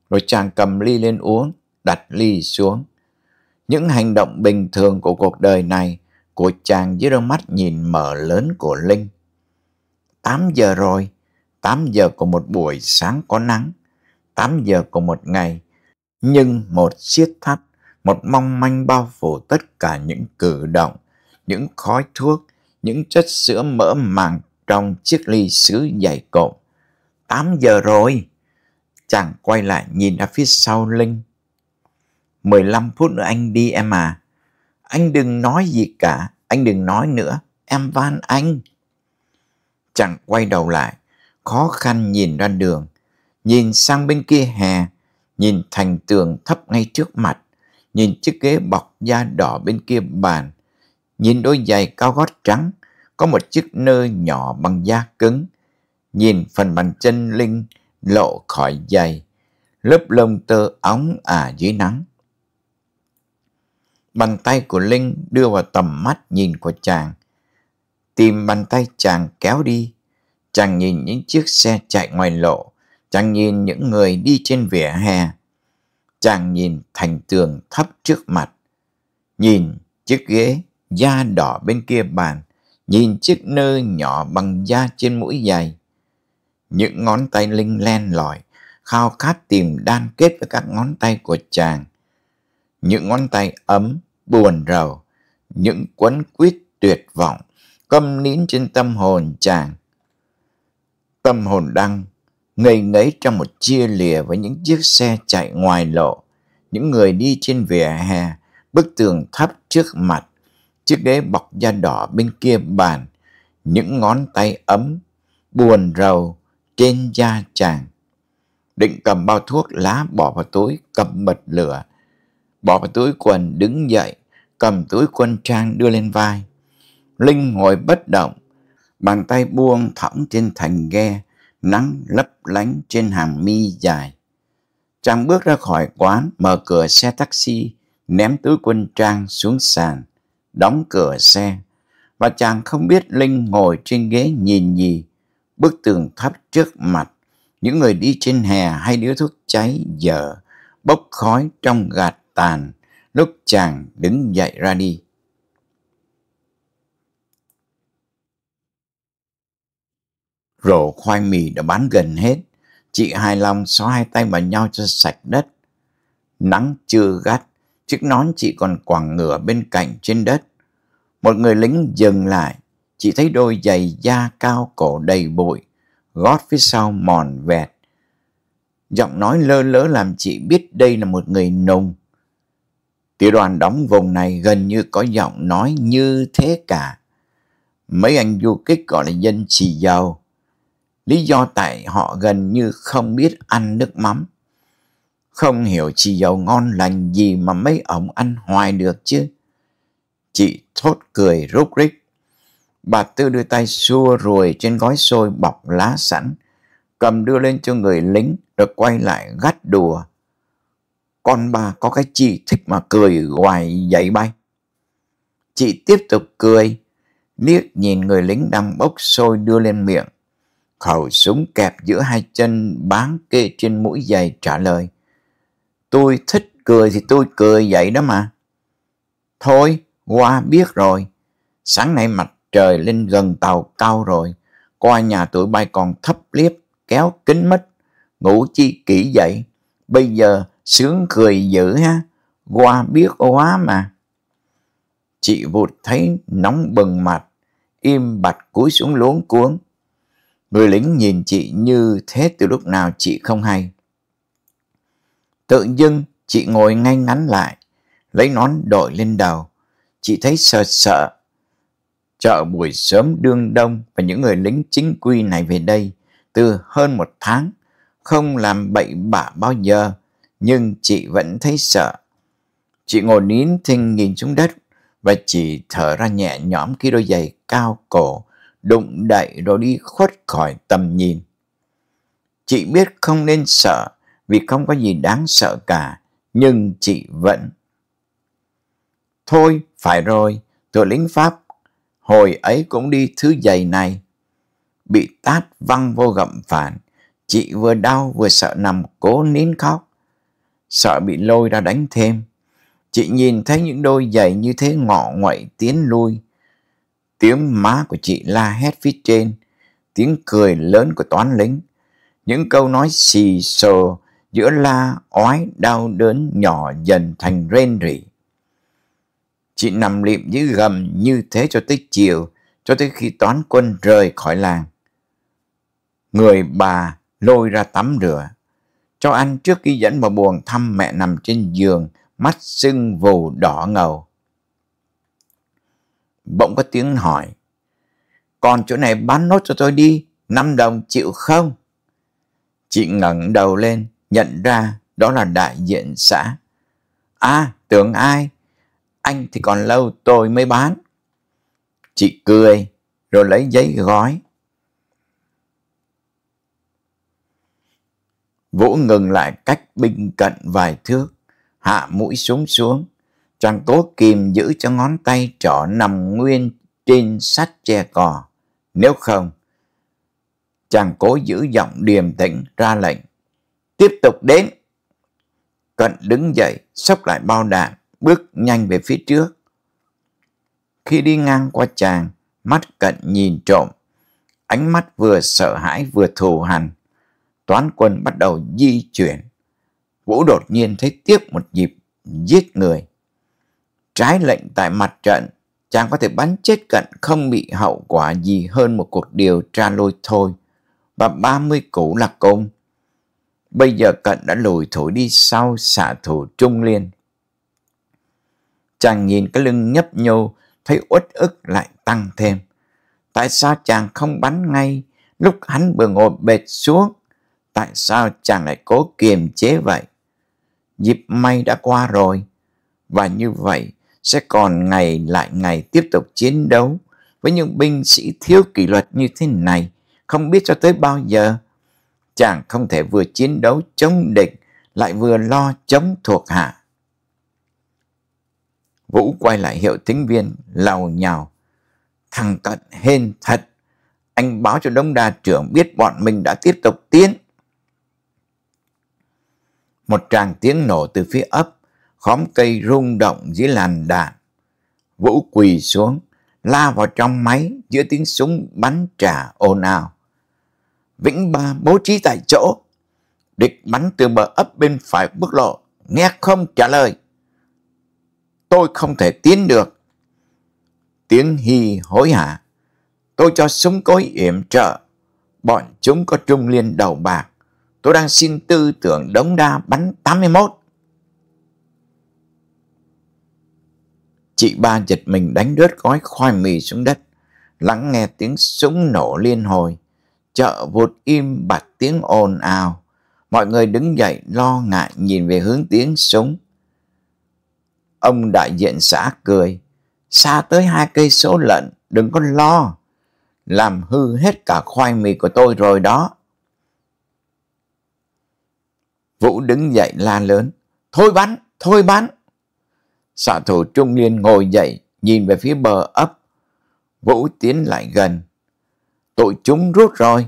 Rồi chàng cầm ly lên uống, đặt ly xuống. Những hành động bình thường của cuộc đời này của chàng dưới đôi mắt nhìn mở lớn của Linh. tám giờ rồi, tám giờ của một buổi sáng có nắng, tám giờ của một ngày, nhưng một siết thắt một mong manh bao phủ tất cả những cử động, những khói thuốc, những chất sữa mỡ màng trong chiếc ly sứ dày cộm. tám giờ rồi. Chàng quay lại nhìn ra phía sau Linh. mười lăm phút nữa anh đi em à. Anh đừng nói gì cả, anh đừng nói nữa, em van anh. Chàng quay đầu lại, khó khăn nhìn ra đường, nhìn sang bên kia hè, nhìn thành tường thấp ngay trước mặt nhìn chiếc ghế bọc da đỏ bên kia bàn, nhìn đôi giày cao gót trắng, có một chiếc nơ nhỏ bằng da cứng, nhìn phần bàn chân Linh lộ khỏi giày, lớp lông tơ óng ả à dưới nắng. Bàn tay của Linh đưa vào tầm mắt nhìn của chàng, tìm bàn tay chàng kéo đi, chàng nhìn những chiếc xe chạy ngoài lộ, chàng nhìn những người đi trên vỉa hè, chàng nhìn thành tường thấp trước mặt, nhìn chiếc ghế da đỏ bên kia bàn, nhìn chiếc nơ nhỏ bằng da trên mũi giày. Những ngón tay linh len lỏi, khao khát tìm đan kết với các ngón tay của chàng. Những ngón tay ấm, buồn rầu, những quấn quýt tuyệt vọng, câm nín trên tâm hồn chàng. Tâm hồn đang Người ngấy trong một chia lìa với những chiếc xe chạy ngoài lộ, những người đi trên vỉa hè, bức tường thấp trước mặt, chiếc ghế bọc da đỏ bên kia bàn, những ngón tay ấm, buồn rầu trên da chàng. Định cầm bao thuốc lá bỏ vào túi, cầm bật lửa, bỏ vào túi quần đứng dậy, cầm túi quân trang đưa lên vai. Linh ngồi bất động, bàn tay buông thõng trên thành ghe, nắng lấp lánh trên hàng mi dài. chàng bước ra khỏi quán, mở cửa xe taxi, ném túi quân Trang xuống sàn, đóng cửa xe. Và chàng không biết Linh ngồi trên ghế nhìn gì. bức tường thấp trước mặt, những người đi trên hè hay điếu thuốc cháy dở, bốc khói trong gạt tàn, lúc chàng đứng dậy ra đi. Rổ khoai mì đã bán gần hết. Chị hài lòng xóa hai tay vào nhau cho sạch đất. Nắng chưa gắt, chiếc nón chị còn quàng ngửa bên cạnh trên đất. Một người lính dừng lại, chị thấy đôi giày da cao cổ đầy bụi, gót phía sau mòn vẹt. Giọng nói lơ lỡ làm chị biết đây là một người nùng. Tiểu đoàn đóng vùng này gần như có giọng nói như thế cả. Mấy anh du kích gọi là dân xì giàu. Lý do tại họ gần như không biết ăn nước mắm. Không hiểu chị dầu ngon lành gì mà mấy ông ăn hoài được chứ. Chị thốt cười rúc rích. Bà Tư đưa tay xua ruồi trên gói xôi bọc lá sẵn, cầm đưa lên cho người lính rồi quay lại gắt đùa. Con bà có cái chị thích mà cười hoài dậy bay. Chị tiếp tục cười, liếc nhìn người lính đang bốc xôi đưa lên miệng khẩu súng kẹp giữa hai chân bán kê trên mũi giày trả lời. Tôi thích cười thì tôi cười vậy đó mà. Thôi, qua biết rồi. Sáng nay mặt trời lên gần tàu cao rồi. Qua nhà tụi bay còn thấp liếp, kéo kính mít. Ngủ chi kỹ vậy. Bây giờ sướng cười dữ ha. Qua biết quá mà. Chị vụt thấy nóng bừng mặt. Im bạch cúi xuống luống cuống. Người lính nhìn chị như thế từ lúc nào chị không hay. Tự dưng chị ngồi ngay ngắn lại, lấy nón đội lên đầu. Chị thấy sợ sợ. Chợ buổi sớm đương đông và những người lính chính quy này về đây từ hơn một tháng, không làm bậy bạ bao giờ, nhưng chị vẫn thấy sợ. Chị ngồi nín thinh nhìn xuống đất và chỉ thở ra nhẹ nhõm khi đôi giày cao cổ đụng đậy rồi đi khuất khỏi tầm nhìn. Chị biết không nên sợ vì không có gì đáng sợ cả, nhưng chị vẫn. Thôi, phải rồi, thưa lính Pháp, hồi ấy cũng đi thứ giày này. Bị tát văng vô gậm phản, chị vừa đau vừa sợ nằm cố nín khóc. Sợ bị lôi ra đánh thêm. Chị nhìn thấy những đôi giày như thế ngọ ngoại tiến lui, tiếng má của chị la hét phía trên, tiếng cười lớn của toán lính, những câu nói xì xồ giữa la ói đau đớn nhỏ dần thành rên rỉ. Chị nằm liệm dưới gầm như thế cho tới chiều, cho tới khi toán quân rời khỏi làng. Người bà lôi ra tắm rửa, cho ăn trước khi dẫn vào buồng thăm mẹ nằm trên giường, mắt sưng vù đỏ ngầu. Bỗng có tiếng hỏi Còn chỗ này bán nốt cho tôi đi năm đồng chịu không Chị ngẩng đầu lên Nhận ra đó là đại diện xã À tưởng ai Anh thì còn lâu tôi mới bán Chị cười Rồi lấy giấy gói Vũ ngừng lại cách binh cận vài thước, hạ mũi súng xuống, xuống, Chàng cố kìm giữ cho ngón tay trỏ nằm nguyên trên sách che cò. Nếu không, chàng cố giữ giọng điềm tĩnh ra lệnh. Tiếp tục đến. Cận đứng dậy, sắp lại bao đạn, bước nhanh về phía trước. Khi đi ngang qua chàng, mắt cận nhìn trộm. Ánh mắt vừa sợ hãi vừa thù hằn. Toán quân bắt đầu di chuyển. Vũ đột nhiên thấy tiếp một nhịp giết người trái lệnh tại mặt trận, chàng có thể bắn chết cận không bị hậu quả gì hơn một cuộc điều tra lôi thôi và 30 củ là công Bây giờ cận đã lùi thổi đi sau xạ thủ trung liên. Chàng nhìn cái lưng nhấp nhô, thấy uất ức lại tăng thêm. Tại sao chàng không bắn ngay lúc hắn vừa ngồi bệt xuống? Tại sao chàng lại cố kiềm chế vậy? Dịp may đã qua rồi, và như vậy sẽ còn ngày lại ngày tiếp tục chiến đấu với những binh sĩ thiếu kỷ luật như thế này không biết cho tới bao giờ. Chàng không thể vừa chiến đấu chống địch lại vừa lo chống thuộc hạ. Vũ quay lại hiệu thính viên lầu nhào. Thằng cận hên thật. Anh báo cho đông đa trưởng biết bọn mình đã tiếp tục tiến. Một tràng tiếng nổ từ phía ấp khóm cây rung động dưới làn đạn. Vũ quỳ xuống, la vào trong máy giữa tiếng súng bắn trả ồn ào. Vĩnh Ba bố trí tại chỗ. Địch bắn từ bờ ấp bên phải bước lộ, nghe không trả lời. Tôi không thể tiến được. Tiếng hy hối hả. Tôi cho súng cối yểm trợ. Bọn chúng có trung liên đầu bạc. Tôi đang xin tư tưởng đống đa bắn 81. Chị ba giật mình đánh rớt gói khoai mì xuống đất, lắng nghe tiếng súng nổ liên hồi. Chợ vụt im bặt tiếng ồn ào. Mọi người đứng dậy lo ngại nhìn về hướng tiếng súng. Ông đại diện xã cười, xa tới hai cây số lận, đừng có lo. Làm hư hết cả khoai mì của tôi rồi đó. Vũ đứng dậy la lớn, thôi bắn, thôi bắn. Xạ thủ trung Liên ngồi dậy, nhìn về phía bờ ấp. Vũ tiến lại gần. Tụi chúng rút roi.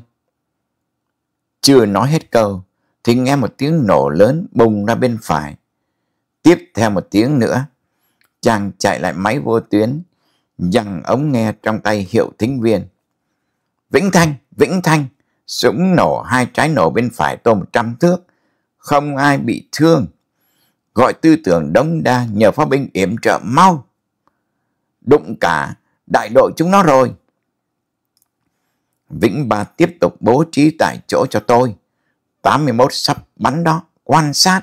Chưa nói hết câu, thì nghe một tiếng nổ lớn bùng ra bên phải. Tiếp theo một tiếng nữa, chàng chạy lại máy vô tuyến, dằn ống nghe trong tay hiệu thính viên. Vĩnh Thanh, Vĩnh Thanh, súng nổ hai trái nổ bên phải tôi một trăm thước, không ai bị thương gọi tư tưởng đống đa nhờ pháo binh yểm trợ mau. Đụng cả đại đội chúng nó rồi. Vĩnh Ba tiếp tục bố trí tại chỗ cho tôi. 81 sắp bắn đó, quan sát.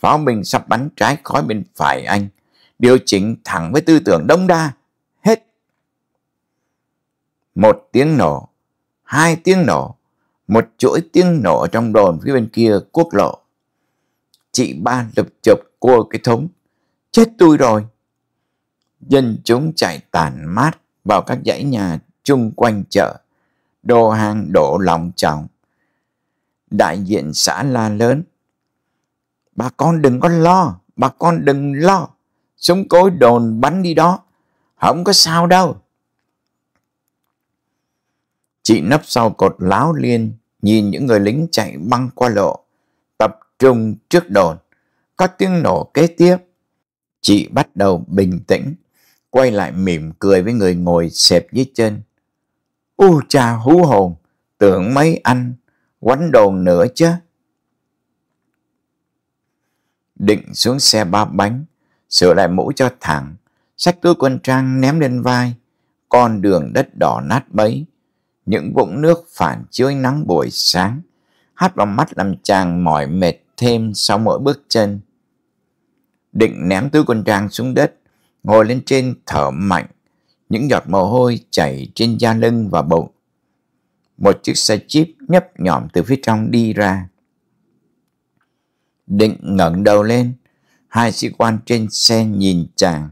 Pháo binh sắp bắn trái khói bên phải anh. Điều chỉnh thẳng với tư tưởng đông đa. Hết. Một tiếng nổ, hai tiếng nổ, một chuỗi tiếng nổ trong đồn phía bên kia quốc lộ. Chị ba lập chụp cua cái thống Chết tôi rồi. Dân chúng chạy tàn mát vào các dãy nhà chung quanh chợ. Đồ hàng đổ lòng trọng. Đại diện xã la lớn. Bà con đừng có lo, bà con đừng lo. Súng cối đồn bắn đi đó. Không có sao đâu. Chị nấp sau cột láo liên nhìn những người lính chạy băng qua lộ, tập trung trước đồn, có tiếng nổ kế tiếp. Chị bắt đầu bình tĩnh, quay lại mỉm cười với người ngồi xẹp dưới chân. U cha hú hồn, tưởng mấy anh, quánh đồn nữa chứ. Định xuống xe ba bánh, sửa lại mũ cho thẳng, sách túi quân trang ném lên vai, con đường đất đỏ nát bấy, những vũng nước phản chiếu nắng buổi sáng, hát vào mắt làm chàng mỏi mệt thêm sau mỗi bước chân. Định ném túi quần trang xuống đất, ngồi lên trên thở mạnh, những giọt mồ hôi chảy trên da lưng và bụng. Một chiếc xe jeep nhấp nhòm từ phía trong đi ra. Định ngẩng đầu lên, hai sĩ quan trên xe nhìn chàng.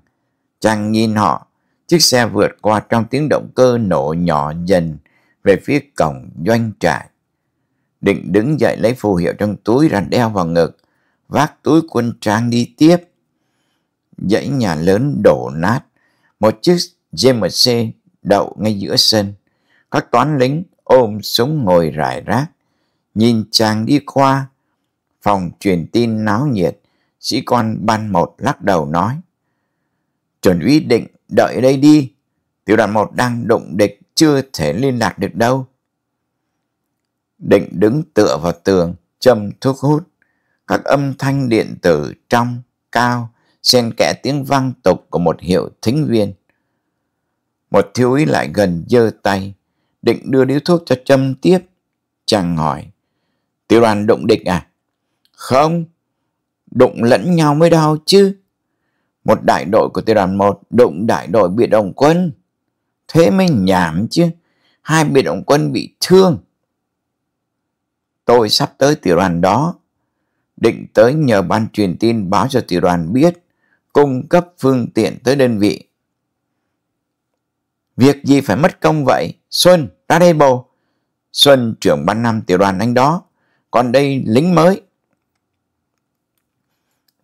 Chàng nhìn họ, chiếc xe vượt qua trong tiếng động cơ nổ nhỏ dần về phía cổng doanh trại định đứng dậy lấy phù hiệu trong túi ra đeo vào ngực, vác túi quân trang đi tiếp. Dãy nhà lớn đổ nát, một chiếc GMC đậu ngay giữa sân. Các toán lính ôm súng ngồi rải rác, nhìn chàng đi qua. Phòng truyền tin náo nhiệt, sĩ quan ban một lắc đầu nói. Chuẩn úy định đợi đây đi, tiểu đoàn một đang đụng địch chưa thể liên lạc được đâu định đứng tựa vào tường châm thuốc hút các âm thanh điện tử trong cao xen kẽ tiếng vang tục của một hiệu thính viên một thiếu úy lại gần giơ tay định đưa điếu thuốc cho châm tiếp chàng hỏi tiểu đoàn đụng địch à không đụng lẫn nhau mới đau chứ một đại đội của tiểu đoàn một đụng đại đội biệt động quân thế mới nhảm chứ hai biệt động quân bị thương tôi sắp tới tiểu đoàn đó. Định tới nhờ ban truyền tin báo cho tiểu đoàn biết, cung cấp phương tiện tới đơn vị. Việc gì phải mất công vậy? Xuân, ra đây bầu. Xuân trưởng ban năm tiểu đoàn anh đó, còn đây lính mới.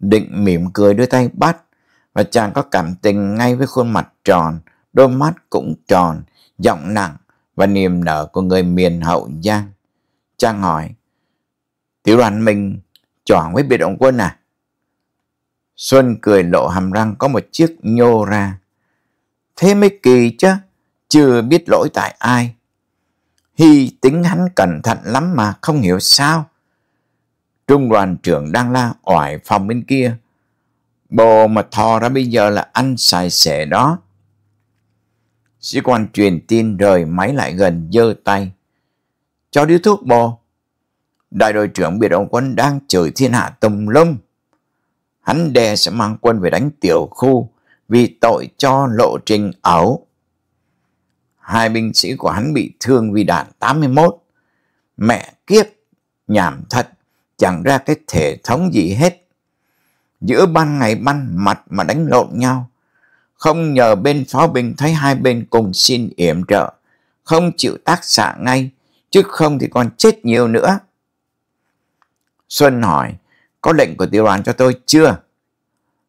Định mỉm cười đưa tay bắt, và chàng có cảm tình ngay với khuôn mặt tròn, đôi mắt cũng tròn, giọng nặng và niềm nở của người miền hậu giang. Trang hỏi, tiểu đoàn mình chọn với biệt động quân à? Xuân cười lộ hàm răng có một chiếc nhô ra. Thế mới kỳ chứ, chưa biết lỗi tại ai. Hy tính hắn cẩn thận lắm mà không hiểu sao. Trung đoàn trưởng đang la oải phòng bên kia. Bồ mà thò ra bây giờ là ăn xài xẻ đó. Sĩ quan truyền tin rời máy lại gần giơ tay cho điếu thuốc bò. Đại đội trưởng biệt động quân đang chửi thiên hạ tầm lông. Hắn đè sẽ mang quân về đánh tiểu khu vì tội cho lộ trình ảo Hai binh sĩ của hắn bị thương vì đạn 81. Mẹ kiếp, nhảm thật, chẳng ra cái thể thống gì hết. Giữa ban ngày ban mặt mà đánh lộn nhau. Không nhờ bên pháo binh thấy hai bên cùng xin yểm trợ, không chịu tác xạ ngay chứ không thì còn chết nhiều nữa. Xuân hỏi, có lệnh của tiểu đoàn cho tôi chưa?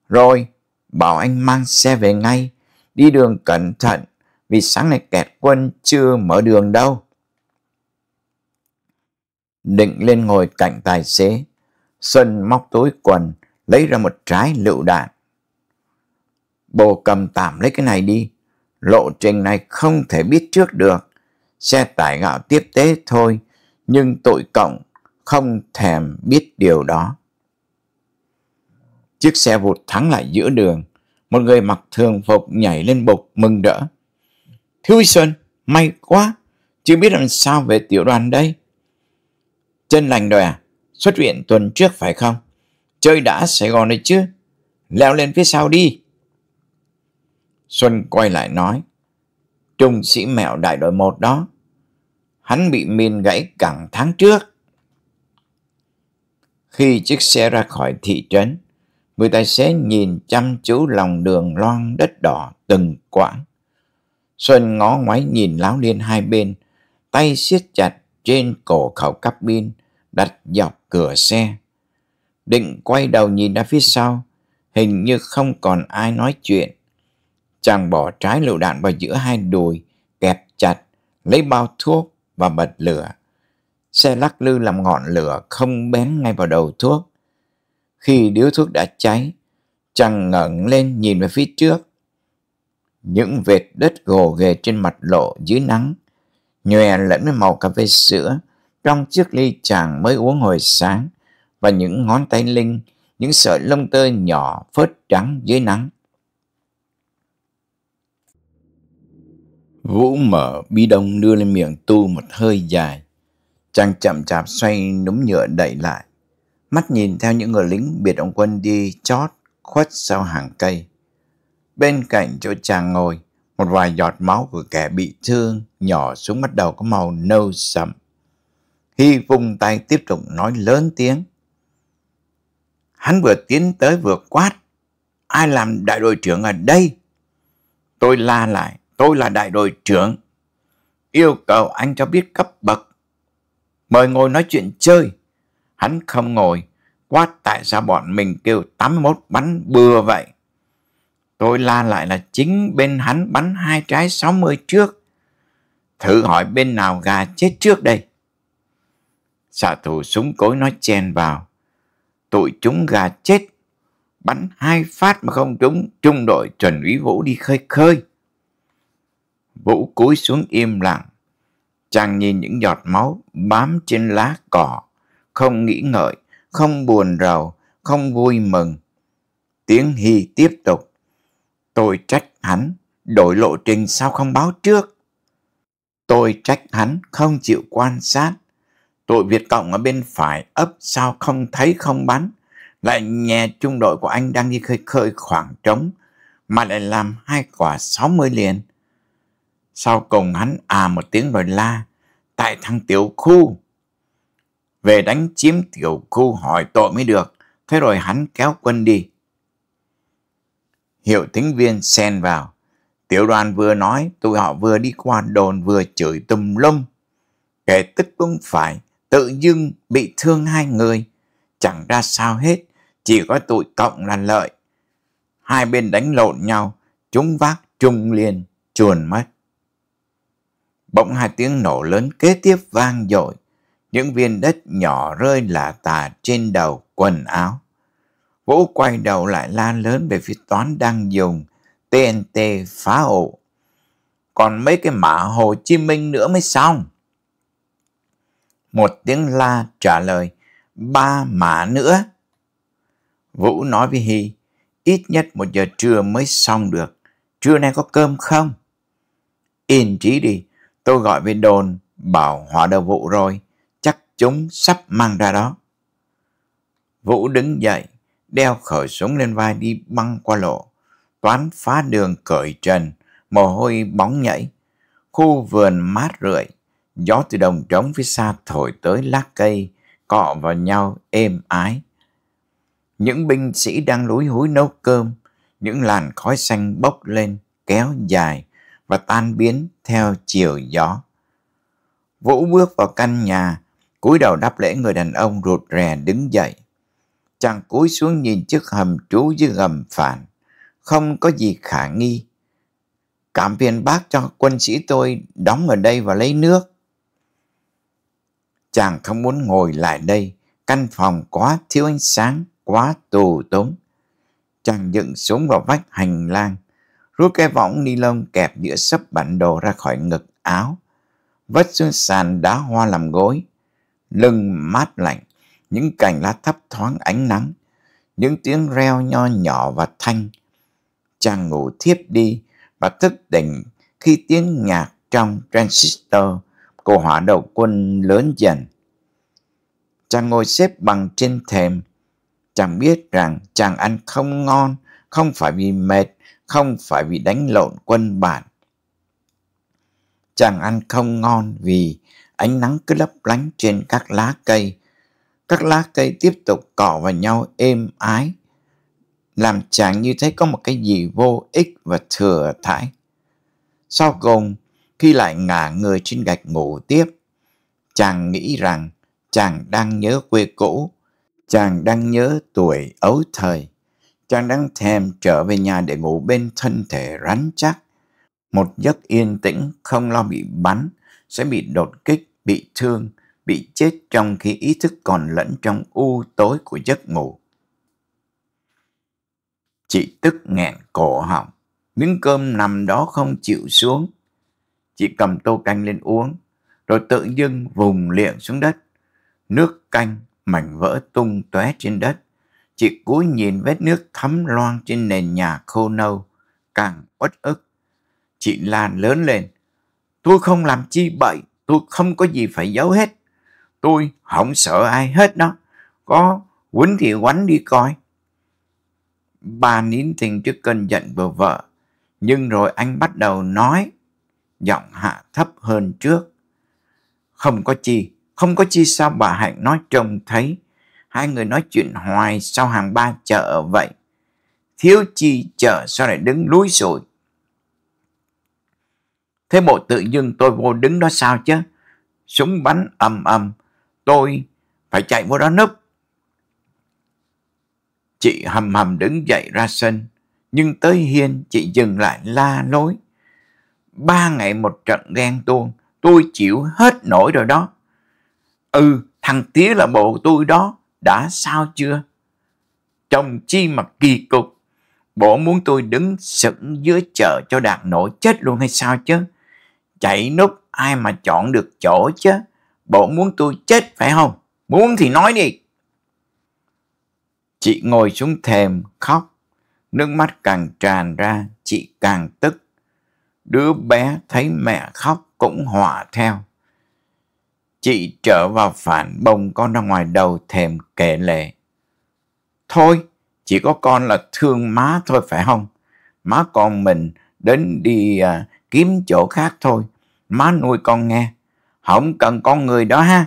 Rồi, bảo anh mang xe về ngay, đi đường cẩn thận, vì sáng nay kẹt quân chưa mở đường đâu. Định lên ngồi cạnh tài xế, Xuân móc túi quần, lấy ra một trái lựu đạn. Bồ cầm tạm lấy cái này đi, lộ trình này không thể biết trước được xe tải gạo tiếp tế thôi, nhưng tội cộng không thèm biết điều đó. Chiếc xe vụt thắng lại giữa đường, một người mặc thường phục nhảy lên bục mừng đỡ. Thiếu Xuân, may quá, chưa biết làm sao về tiểu đoàn đây. Chân lành rồi à, xuất viện tuần trước phải không? Chơi đã Sài Gòn đấy chứ, leo lên phía sau đi. Xuân quay lại nói, trung sĩ mèo đại đội một đó. Hắn bị min gãy cẳng tháng trước. Khi chiếc xe ra khỏi thị trấn, người tài xế nhìn chăm chú lòng đường loang đất đỏ từng quãng. Xuân ngó ngoái nhìn láo liên hai bên, tay siết chặt trên cổ khẩu cắp pin đặt dọc cửa xe. Định quay đầu nhìn ra phía sau, hình như không còn ai nói chuyện. Chàng bỏ trái lựu đạn vào giữa hai đùi, kẹp chặt, lấy bao thuốc và bật lửa. Xe lắc lư làm ngọn lửa không bén ngay vào đầu thuốc. Khi điếu thuốc đã cháy, chàng ngẩng lên nhìn về phía trước. Những vệt đất gồ ghề trên mặt lộ dưới nắng, nhòe lẫn với màu cà phê sữa trong chiếc ly chàng mới uống hồi sáng và những ngón tay linh, những sợi lông tơ nhỏ phớt trắng dưới nắng. Vũ mở bi đông đưa lên miệng tu một hơi dài. Chàng chậm chạp xoay núm nhựa đẩy lại. Mắt nhìn theo những người lính biệt ông quân đi chót khuất sau hàng cây. Bên cạnh chỗ chàng ngồi, một vài giọt máu của kẻ bị thương nhỏ xuống bắt đầu có màu nâu sậm. Hy vung tay tiếp tục nói lớn tiếng. Hắn vừa tiến tới vừa quát. Ai làm đại đội trưởng ở đây? Tôi la lại tôi là đại đội trưởng. Yêu cầu anh cho biết cấp bậc. Mời ngồi nói chuyện chơi. Hắn không ngồi, quát tại sao bọn mình kêu 81 bắn bừa vậy. Tôi la lại là chính bên hắn bắn hai trái 60 trước. Thử hỏi bên nào gà chết trước đây. Xạ thủ súng cối nói chen vào. Tụi chúng gà chết. Bắn hai phát mà không trúng, trung đội trần úy vũ đi khơi khơi. Vũ cúi xuống im lặng. Chàng nhìn những giọt máu bám trên lá cỏ, không nghĩ ngợi, không buồn rầu, không vui mừng. Tiếng Hy tiếp tục. Tôi trách hắn, đổi lộ trình sao không báo trước. Tôi trách hắn không chịu quan sát. tội Việt Cộng ở bên phải ấp sao không thấy không bắn. Lại nhè trung đội của anh đang đi khơi khơi khoảng trống mà lại làm hai quả 60 liền. Sau cùng hắn à một tiếng rồi la, tại thằng tiểu khu. Về đánh chiếm tiểu khu hỏi tội mới được, thế rồi hắn kéo quân đi. Hiệu thính viên xen vào, tiểu đoàn vừa nói, tụi họ vừa đi qua đồn vừa chửi tùm lum. Kẻ tức cũng phải, tự dưng bị thương hai người, chẳng ra sao hết, chỉ có tụi cộng là lợi. Hai bên đánh lộn nhau, chúng vác trung liền, chuồn mất. Bỗng hai tiếng nổ lớn kế tiếp vang dội, những viên đất nhỏ rơi lả tả trên đầu quần áo. Vũ quay đầu lại la lớn về phía toán đang dùng TNT phá ổ. Còn mấy cái mã Hồ Chí Minh nữa mới xong. Một tiếng la trả lời, ba mã nữa. Vũ nói với Hy, ít nhất một giờ trưa mới xong được. Trưa nay có cơm không? Yên trí đi, Tôi gọi về đồn, bảo họ đầu vụ rồi, chắc chúng sắp mang ra đó. Vũ đứng dậy, đeo khẩu súng lên vai đi băng qua lộ. Toán phá đường cởi trần, mồ hôi bóng nhảy. Khu vườn mát rượi, gió từ đồng trống phía xa thổi tới lá cây, cọ vào nhau êm ái. Những binh sĩ đang lúi húi nấu cơm, những làn khói xanh bốc lên, kéo dài và tan biến theo chiều gió. Vũ bước vào căn nhà, cúi đầu đáp lễ người đàn ông rụt rè đứng dậy. Chàng cúi xuống nhìn chiếc hầm trú dưới gầm phản, không có gì khả nghi. Cảm phiền bác cho quân sĩ tôi đóng ở đây và lấy nước. Chàng không muốn ngồi lại đây, căn phòng quá thiếu ánh sáng, quá tù túng. Chàng dựng súng vào vách hành lang, rút cái võng ni lông kẹp giữa sấp bản đồ ra khỏi ngực áo, vất xuống sàn đá hoa làm gối, lưng mát lạnh, những cành lá thấp thoáng ánh nắng, những tiếng reo nho nhỏ và thanh. Chàng ngủ thiếp đi và thức tỉnh khi tiếng nhạc trong transistor của hỏa đầu quân lớn dần. Chàng ngồi xếp bằng trên thềm, chàng biết rằng chàng ăn không ngon không phải vì mệt không phải vì đánh lộn quân bản. Chàng ăn không ngon vì ánh nắng cứ lấp lánh trên các lá cây. Các lá cây tiếp tục cọ vào nhau êm ái, làm chàng như thấy có một cái gì vô ích và thừa thải. Sau cùng, khi lại ngả người trên gạch ngủ tiếp, chàng nghĩ rằng chàng đang nhớ quê cũ, chàng đang nhớ tuổi ấu thời chàng đang thèm trở về nhà để ngủ bên thân thể rắn chắc. Một giấc yên tĩnh không lo bị bắn, sẽ bị đột kích, bị thương, bị chết trong khi ý thức còn lẫn trong u tối của giấc ngủ. Chị tức nghẹn cổ họng, miếng cơm nằm đó không chịu xuống. Chị cầm tô canh lên uống, rồi tự dưng vùng liệng xuống đất. Nước canh mảnh vỡ tung tóe trên đất Chị cúi nhìn vết nước thấm loang trên nền nhà khô nâu, càng uất ức. Chị Lan lớn lên. Tôi không làm chi bậy, tôi không có gì phải giấu hết. Tôi không sợ ai hết đó. Có quýnh thì quánh đi coi. Bà nín thinh trước cơn giận vừa vợ. Nhưng rồi anh bắt đầu nói, giọng hạ thấp hơn trước. Không có chi, không có chi sao bà Hạnh nói trông thấy Hai người nói chuyện hoài sau hàng ba chợ vậy. Thiếu chi chợ sao lại đứng lúi sụi. Thế bộ tự dưng tôi vô đứng đó sao chứ? Súng bắn ầm ầm. Tôi phải chạy vô đó núp. Chị hầm hầm đứng dậy ra sân. Nhưng tới hiên chị dừng lại la lối. Ba ngày một trận ghen tuông. Tôi chịu hết nổi rồi đó. Ừ, thằng tía là bộ tôi đó đã sao chưa? Chồng chi mà kỳ cục, bộ muốn tôi đứng sững dưới chợ cho đạt nổi chết luôn hay sao chứ? Chạy nút ai mà chọn được chỗ chứ? Bộ muốn tôi chết phải không? Muốn thì nói đi. Chị ngồi xuống thềm khóc, nước mắt càng tràn ra, chị càng tức. Đứa bé thấy mẹ khóc cũng hòa theo Chị trở vào phản bồng con ra ngoài đầu thèm kể lệ. Thôi, chỉ có con là thương má thôi phải không? Má con mình đến đi à, kiếm chỗ khác thôi. Má nuôi con nghe. Không cần con người đó ha.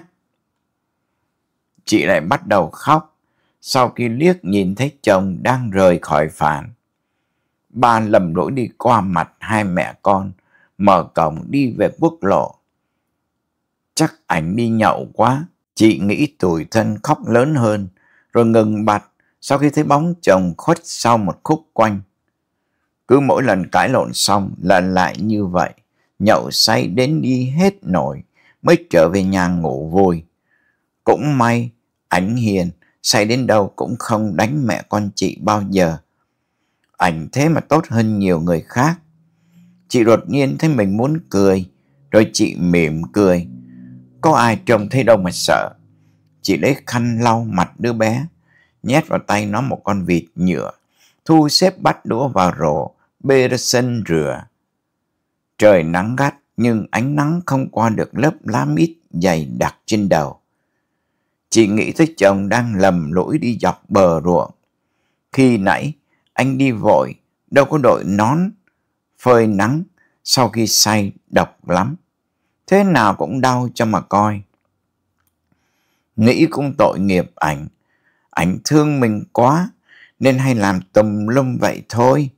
Chị lại bắt đầu khóc sau khi liếc nhìn thấy chồng đang rời khỏi phản. Ba lầm lỗi đi qua mặt hai mẹ con, mở cổng đi về quốc lộ chắc ảnh đi nhậu quá. Chị nghĩ tủi thân khóc lớn hơn, rồi ngừng bặt sau khi thấy bóng chồng khuất sau một khúc quanh. Cứ mỗi lần cãi lộn xong là lại như vậy, nhậu say đến đi hết nổi mới trở về nhà ngủ vui. Cũng may, ảnh hiền, say đến đâu cũng không đánh mẹ con chị bao giờ. Ảnh thế mà tốt hơn nhiều người khác. Chị đột nhiên thấy mình muốn cười, rồi chị mỉm cười, có ai trông thấy đâu mà sợ Chị lấy khăn lau mặt đứa bé Nhét vào tay nó một con vịt nhựa Thu xếp bắt đũa vào rổ Bê ra sân rửa Trời nắng gắt Nhưng ánh nắng không qua được lớp lá mít dày đặc trên đầu Chị nghĩ tới chồng đang lầm lỗi đi dọc bờ ruộng Khi nãy anh đi vội Đâu có đội nón Phơi nắng Sau khi say độc lắm thế nào cũng đau cho mà coi. Nghĩ cũng tội nghiệp ảnh, ảnh thương mình quá, nên hay làm tùm lum vậy thôi.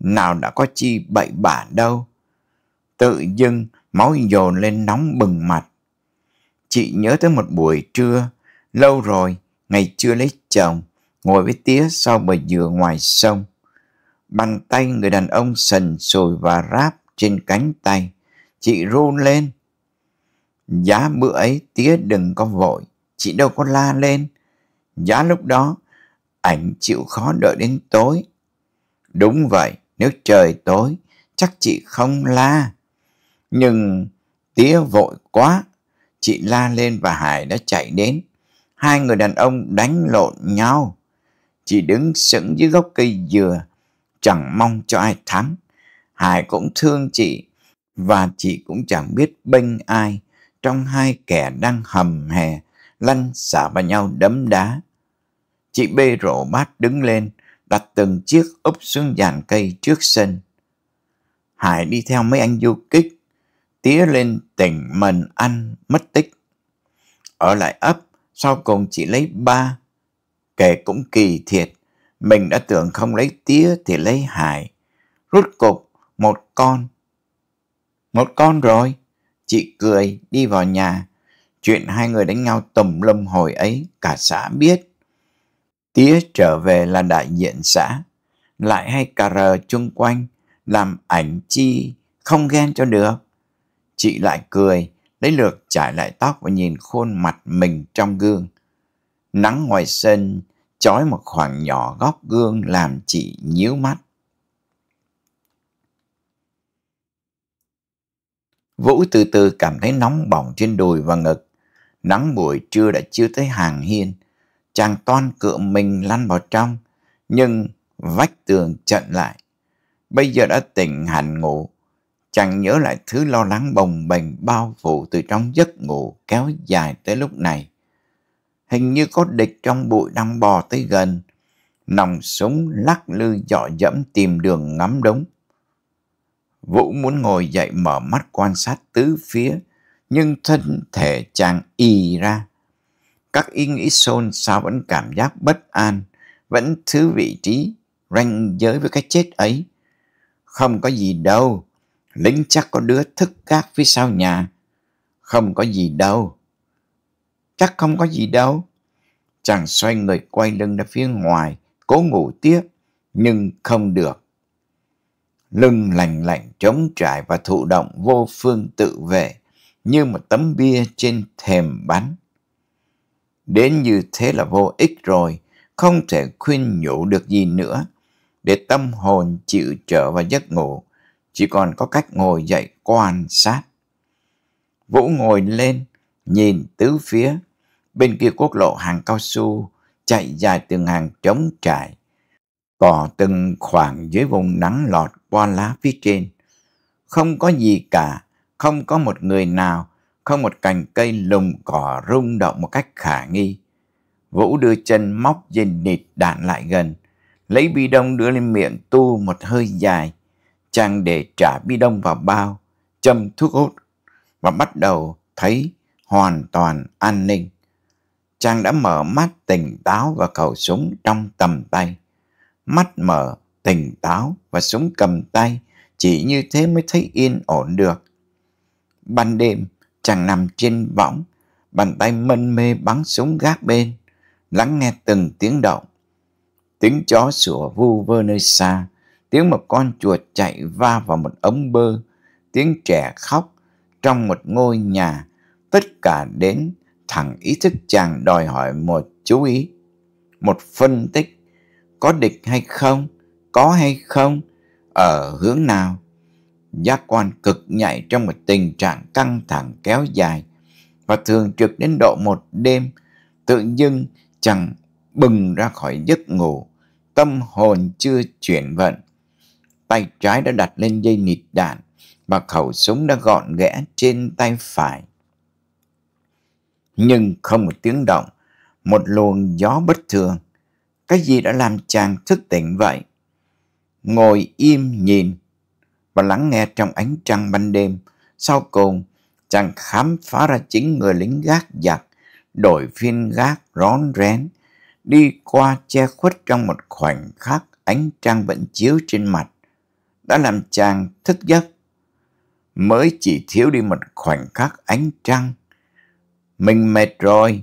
Nào đã có chi bậy bạ đâu. Tự dưng máu dồn lên nóng bừng mặt. Chị nhớ tới một buổi trưa, lâu rồi, ngày chưa lấy chồng, ngồi với tía sau bờ dừa ngoài sông. Bàn tay người đàn ông sần sùi và ráp trên cánh tay. Chị run lên, Giá bữa ấy tía đừng có vội, chị đâu có la lên. Giá lúc đó, ảnh chịu khó đợi đến tối. Đúng vậy, nếu trời tối, chắc chị không la. Nhưng tía vội quá, chị la lên và Hải đã chạy đến. Hai người đàn ông đánh lộn nhau. Chị đứng sững dưới gốc cây dừa, chẳng mong cho ai thắng. Hải cũng thương chị, và chị cũng chẳng biết bênh ai trong hai kẻ đang hầm hè, lăn xả vào nhau đấm đá. Chị bê rổ bát đứng lên, đặt từng chiếc úp xuống dàn cây trước sân. Hải đi theo mấy anh du kích, tía lên tỉnh mình ăn mất tích. Ở lại ấp, sau cùng chị lấy ba. Kể cũng kỳ thiệt, mình đã tưởng không lấy tía thì lấy hải. Rút cục, một con. Một con rồi, Chị cười đi vào nhà. Chuyện hai người đánh nhau tầm lâm hồi ấy cả xã biết. Tía trở về là đại diện xã. Lại hay cà rờ chung quanh. Làm ảnh chi không ghen cho được. Chị lại cười. Lấy lược chải lại tóc và nhìn khuôn mặt mình trong gương. Nắng ngoài sân chói một khoảng nhỏ góc gương làm chị nhíu mắt. Vũ từ từ cảm thấy nóng bỏng trên đùi và ngực. Nắng buổi trưa đã chưa tới hàng hiên. Chàng toan cựa mình lăn vào trong, nhưng vách tường chặn lại. Bây giờ đã tỉnh hẳn ngủ. Chàng nhớ lại thứ lo lắng bồng bềnh bao phủ từ trong giấc ngủ kéo dài tới lúc này. Hình như có địch trong bụi đang bò tới gần. Nòng súng lắc lư dọ dẫm tìm đường ngắm đúng. Vũ muốn ngồi dậy mở mắt quan sát tứ phía, nhưng thân thể chàng y ra. Các ý nghĩ xôn xao vẫn cảm giác bất an, vẫn thứ vị trí, ranh giới với cái chết ấy. Không có gì đâu, lính chắc có đứa thức gác phía sau nhà. Không có gì đâu. Chắc không có gì đâu. Chàng xoay người quay lưng ra phía ngoài, cố ngủ tiếp, nhưng không được lưng lành lạnh trống trải và thụ động vô phương tự vệ như một tấm bia trên thềm bắn. Đến như thế là vô ích rồi, không thể khuyên nhủ được gì nữa, để tâm hồn chịu trở và giấc ngủ, chỉ còn có cách ngồi dậy quan sát. Vũ ngồi lên, nhìn tứ phía, bên kia quốc lộ hàng cao su chạy dài từng hàng trống trải, cỏ từng khoảng dưới vùng nắng lọt qua lá phía trên. Không có gì cả, không có một người nào, không một cành cây lùng cỏ rung động một cách khả nghi. Vũ đưa chân móc dây nịt đạn lại gần, lấy bi đông đưa lên miệng tu một hơi dài. Chàng để trả bi đông vào bao, châm thuốc hút và bắt đầu thấy hoàn toàn an ninh. Chàng đã mở mắt tỉnh táo và khẩu súng trong tầm tay mắt mở, tỉnh táo và súng cầm tay, chỉ như thế mới thấy yên ổn được. Ban đêm, chàng nằm trên võng, bàn tay mân mê bắn súng gác bên, lắng nghe từng tiếng động. Tiếng chó sủa vu vơ nơi xa, tiếng một con chuột chạy va vào một ống bơ, tiếng trẻ khóc trong một ngôi nhà, tất cả đến thẳng ý thức chàng đòi hỏi một chú ý, một phân tích có địch hay không, có hay không, ở hướng nào. Giác quan cực nhạy trong một tình trạng căng thẳng kéo dài và thường trực đến độ một đêm, tự dưng chẳng bừng ra khỏi giấc ngủ, tâm hồn chưa chuyển vận. Tay trái đã đặt lên dây nịt đạn và khẩu súng đã gọn ghẽ trên tay phải. Nhưng không một tiếng động, một luồng gió bất thường cái gì đã làm chàng thức tỉnh vậy? Ngồi im nhìn và lắng nghe trong ánh trăng ban đêm. Sau cùng, chàng khám phá ra chính người lính gác giặc, đội phiên gác rón rén, đi qua che khuất trong một khoảnh khắc ánh trăng vẫn chiếu trên mặt, đã làm chàng thức giấc. Mới chỉ thiếu đi một khoảnh khắc ánh trăng. Mình mệt rồi,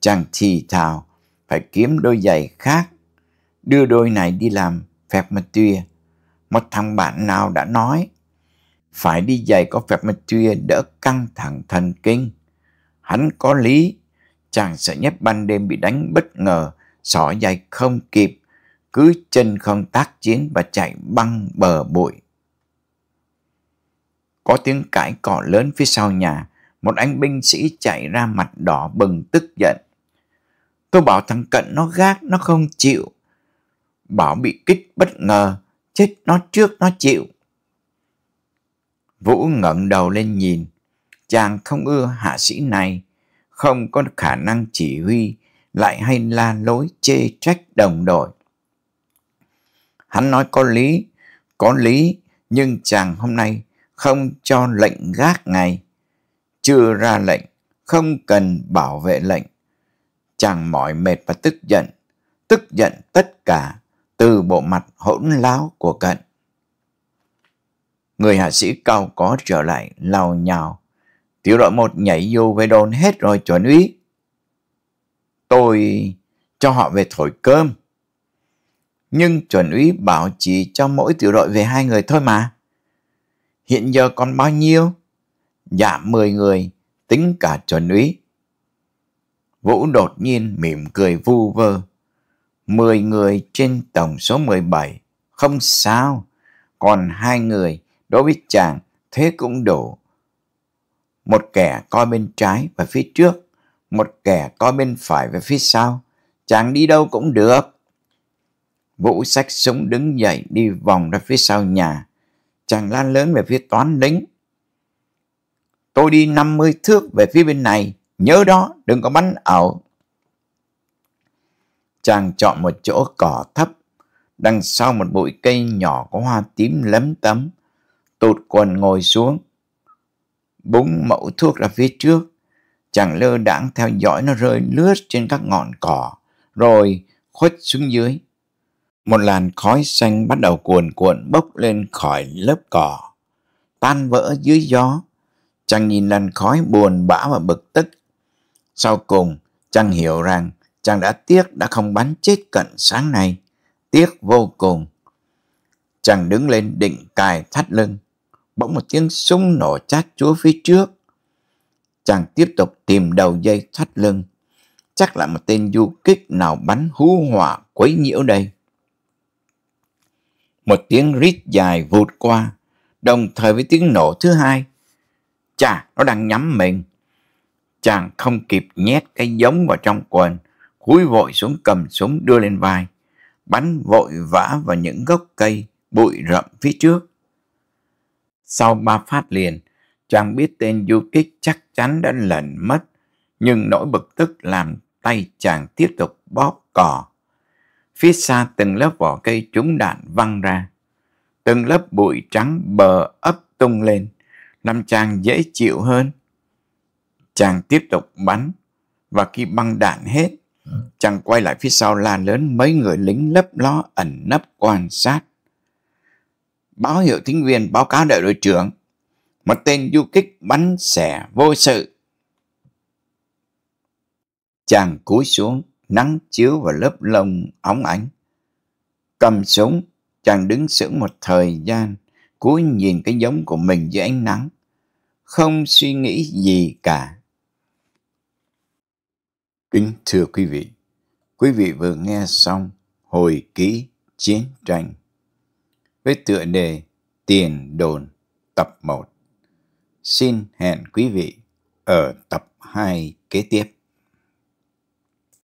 chàng thì thào phải kiếm đôi giày khác, đưa đôi này đi làm phép mà tuya. Một thằng bạn nào đã nói, phải đi giày có phép mà tuya đỡ căng thẳng thần kinh. Hắn có lý, chàng sợ nhất ban đêm bị đánh bất ngờ, xỏ giày không kịp, cứ chân không tác chiến và chạy băng bờ bụi. Có tiếng cãi cỏ lớn phía sau nhà, một anh binh sĩ chạy ra mặt đỏ bừng tức giận. Tôi bảo thằng Cận nó gác, nó không chịu. Bảo bị kích bất ngờ, chết nó trước nó chịu. Vũ ngẩng đầu lên nhìn, chàng không ưa hạ sĩ này, không có khả năng chỉ huy, lại hay la lối chê trách đồng đội. Hắn nói có lý, có lý, nhưng chàng hôm nay không cho lệnh gác ngay Chưa ra lệnh, không cần bảo vệ lệnh chàng mỏi mệt và tức giận, tức giận tất cả từ bộ mặt hỗn láo của cận. Người hạ sĩ cao có trở lại lao nhào. Tiểu đội một nhảy vô với đồn hết rồi chuẩn úy. Tôi cho họ về thổi cơm. Nhưng chuẩn úy bảo chỉ cho mỗi tiểu đội về hai người thôi mà. Hiện giờ còn bao nhiêu? Dạ 10 người, tính cả chuẩn úy. Vũ đột nhiên mỉm cười vu vơ. Mười người trên tổng số mười bảy, không sao. Còn hai người, đối với chàng, thế cũng đủ. Một kẻ coi bên trái và phía trước, một kẻ coi bên phải và phía sau. Chàng đi đâu cũng được. Vũ sách súng đứng dậy đi vòng ra phía sau nhà. Chàng lan lớn về phía toán lính. Tôi đi 50 thước về phía bên này, Nhớ đó, đừng có bắn ẩu. Chàng chọn một chỗ cỏ thấp, đằng sau một bụi cây nhỏ có hoa tím lấm tấm, tụt quần ngồi xuống. Búng mẫu thuốc ra phía trước, chàng lơ đãng theo dõi nó rơi lướt trên các ngọn cỏ, rồi khuất xuống dưới. Một làn khói xanh bắt đầu cuồn cuộn bốc lên khỏi lớp cỏ, tan vỡ dưới gió. Chàng nhìn làn khói buồn bã và bực tức sau cùng, chàng hiểu rằng chàng đã tiếc đã không bắn chết cận sáng nay. Tiếc vô cùng. Chàng đứng lên định cài thắt lưng. Bỗng một tiếng súng nổ chát chúa phía trước. Chàng tiếp tục tìm đầu dây thắt lưng. Chắc là một tên du kích nào bắn hú hỏa quấy nhiễu đây. Một tiếng rít dài vụt qua, đồng thời với tiếng nổ thứ hai. Chà, nó đang nhắm mình chàng không kịp nhét cái giống vào trong quần cúi vội xuống cầm súng đưa lên vai bắn vội vã vào những gốc cây bụi rậm phía trước sau ba phát liền chàng biết tên du kích chắc chắn đã lẩn mất nhưng nỗi bực tức làm tay chàng tiếp tục bóp cò phía xa từng lớp vỏ cây trúng đạn văng ra từng lớp bụi trắng bờ ấp tung lên làm chàng dễ chịu hơn Chàng tiếp tục bắn và khi băng đạn hết, chàng quay lại phía sau la lớn mấy người lính lấp ló ẩn nấp quan sát. Báo hiệu thính viên báo cáo đại đội trưởng, một tên du kích bắn xẻ vô sự. Chàng cúi xuống, nắng chiếu vào lớp lông óng ánh. Cầm súng, chàng đứng sững một thời gian, cúi nhìn cái giống của mình dưới ánh nắng. Không suy nghĩ gì cả Kính thưa quý vị, quý vị vừa nghe xong hồi ký chiến tranh với tựa đề Tiền đồn tập 1. Xin hẹn quý vị ở tập 2 kế tiếp.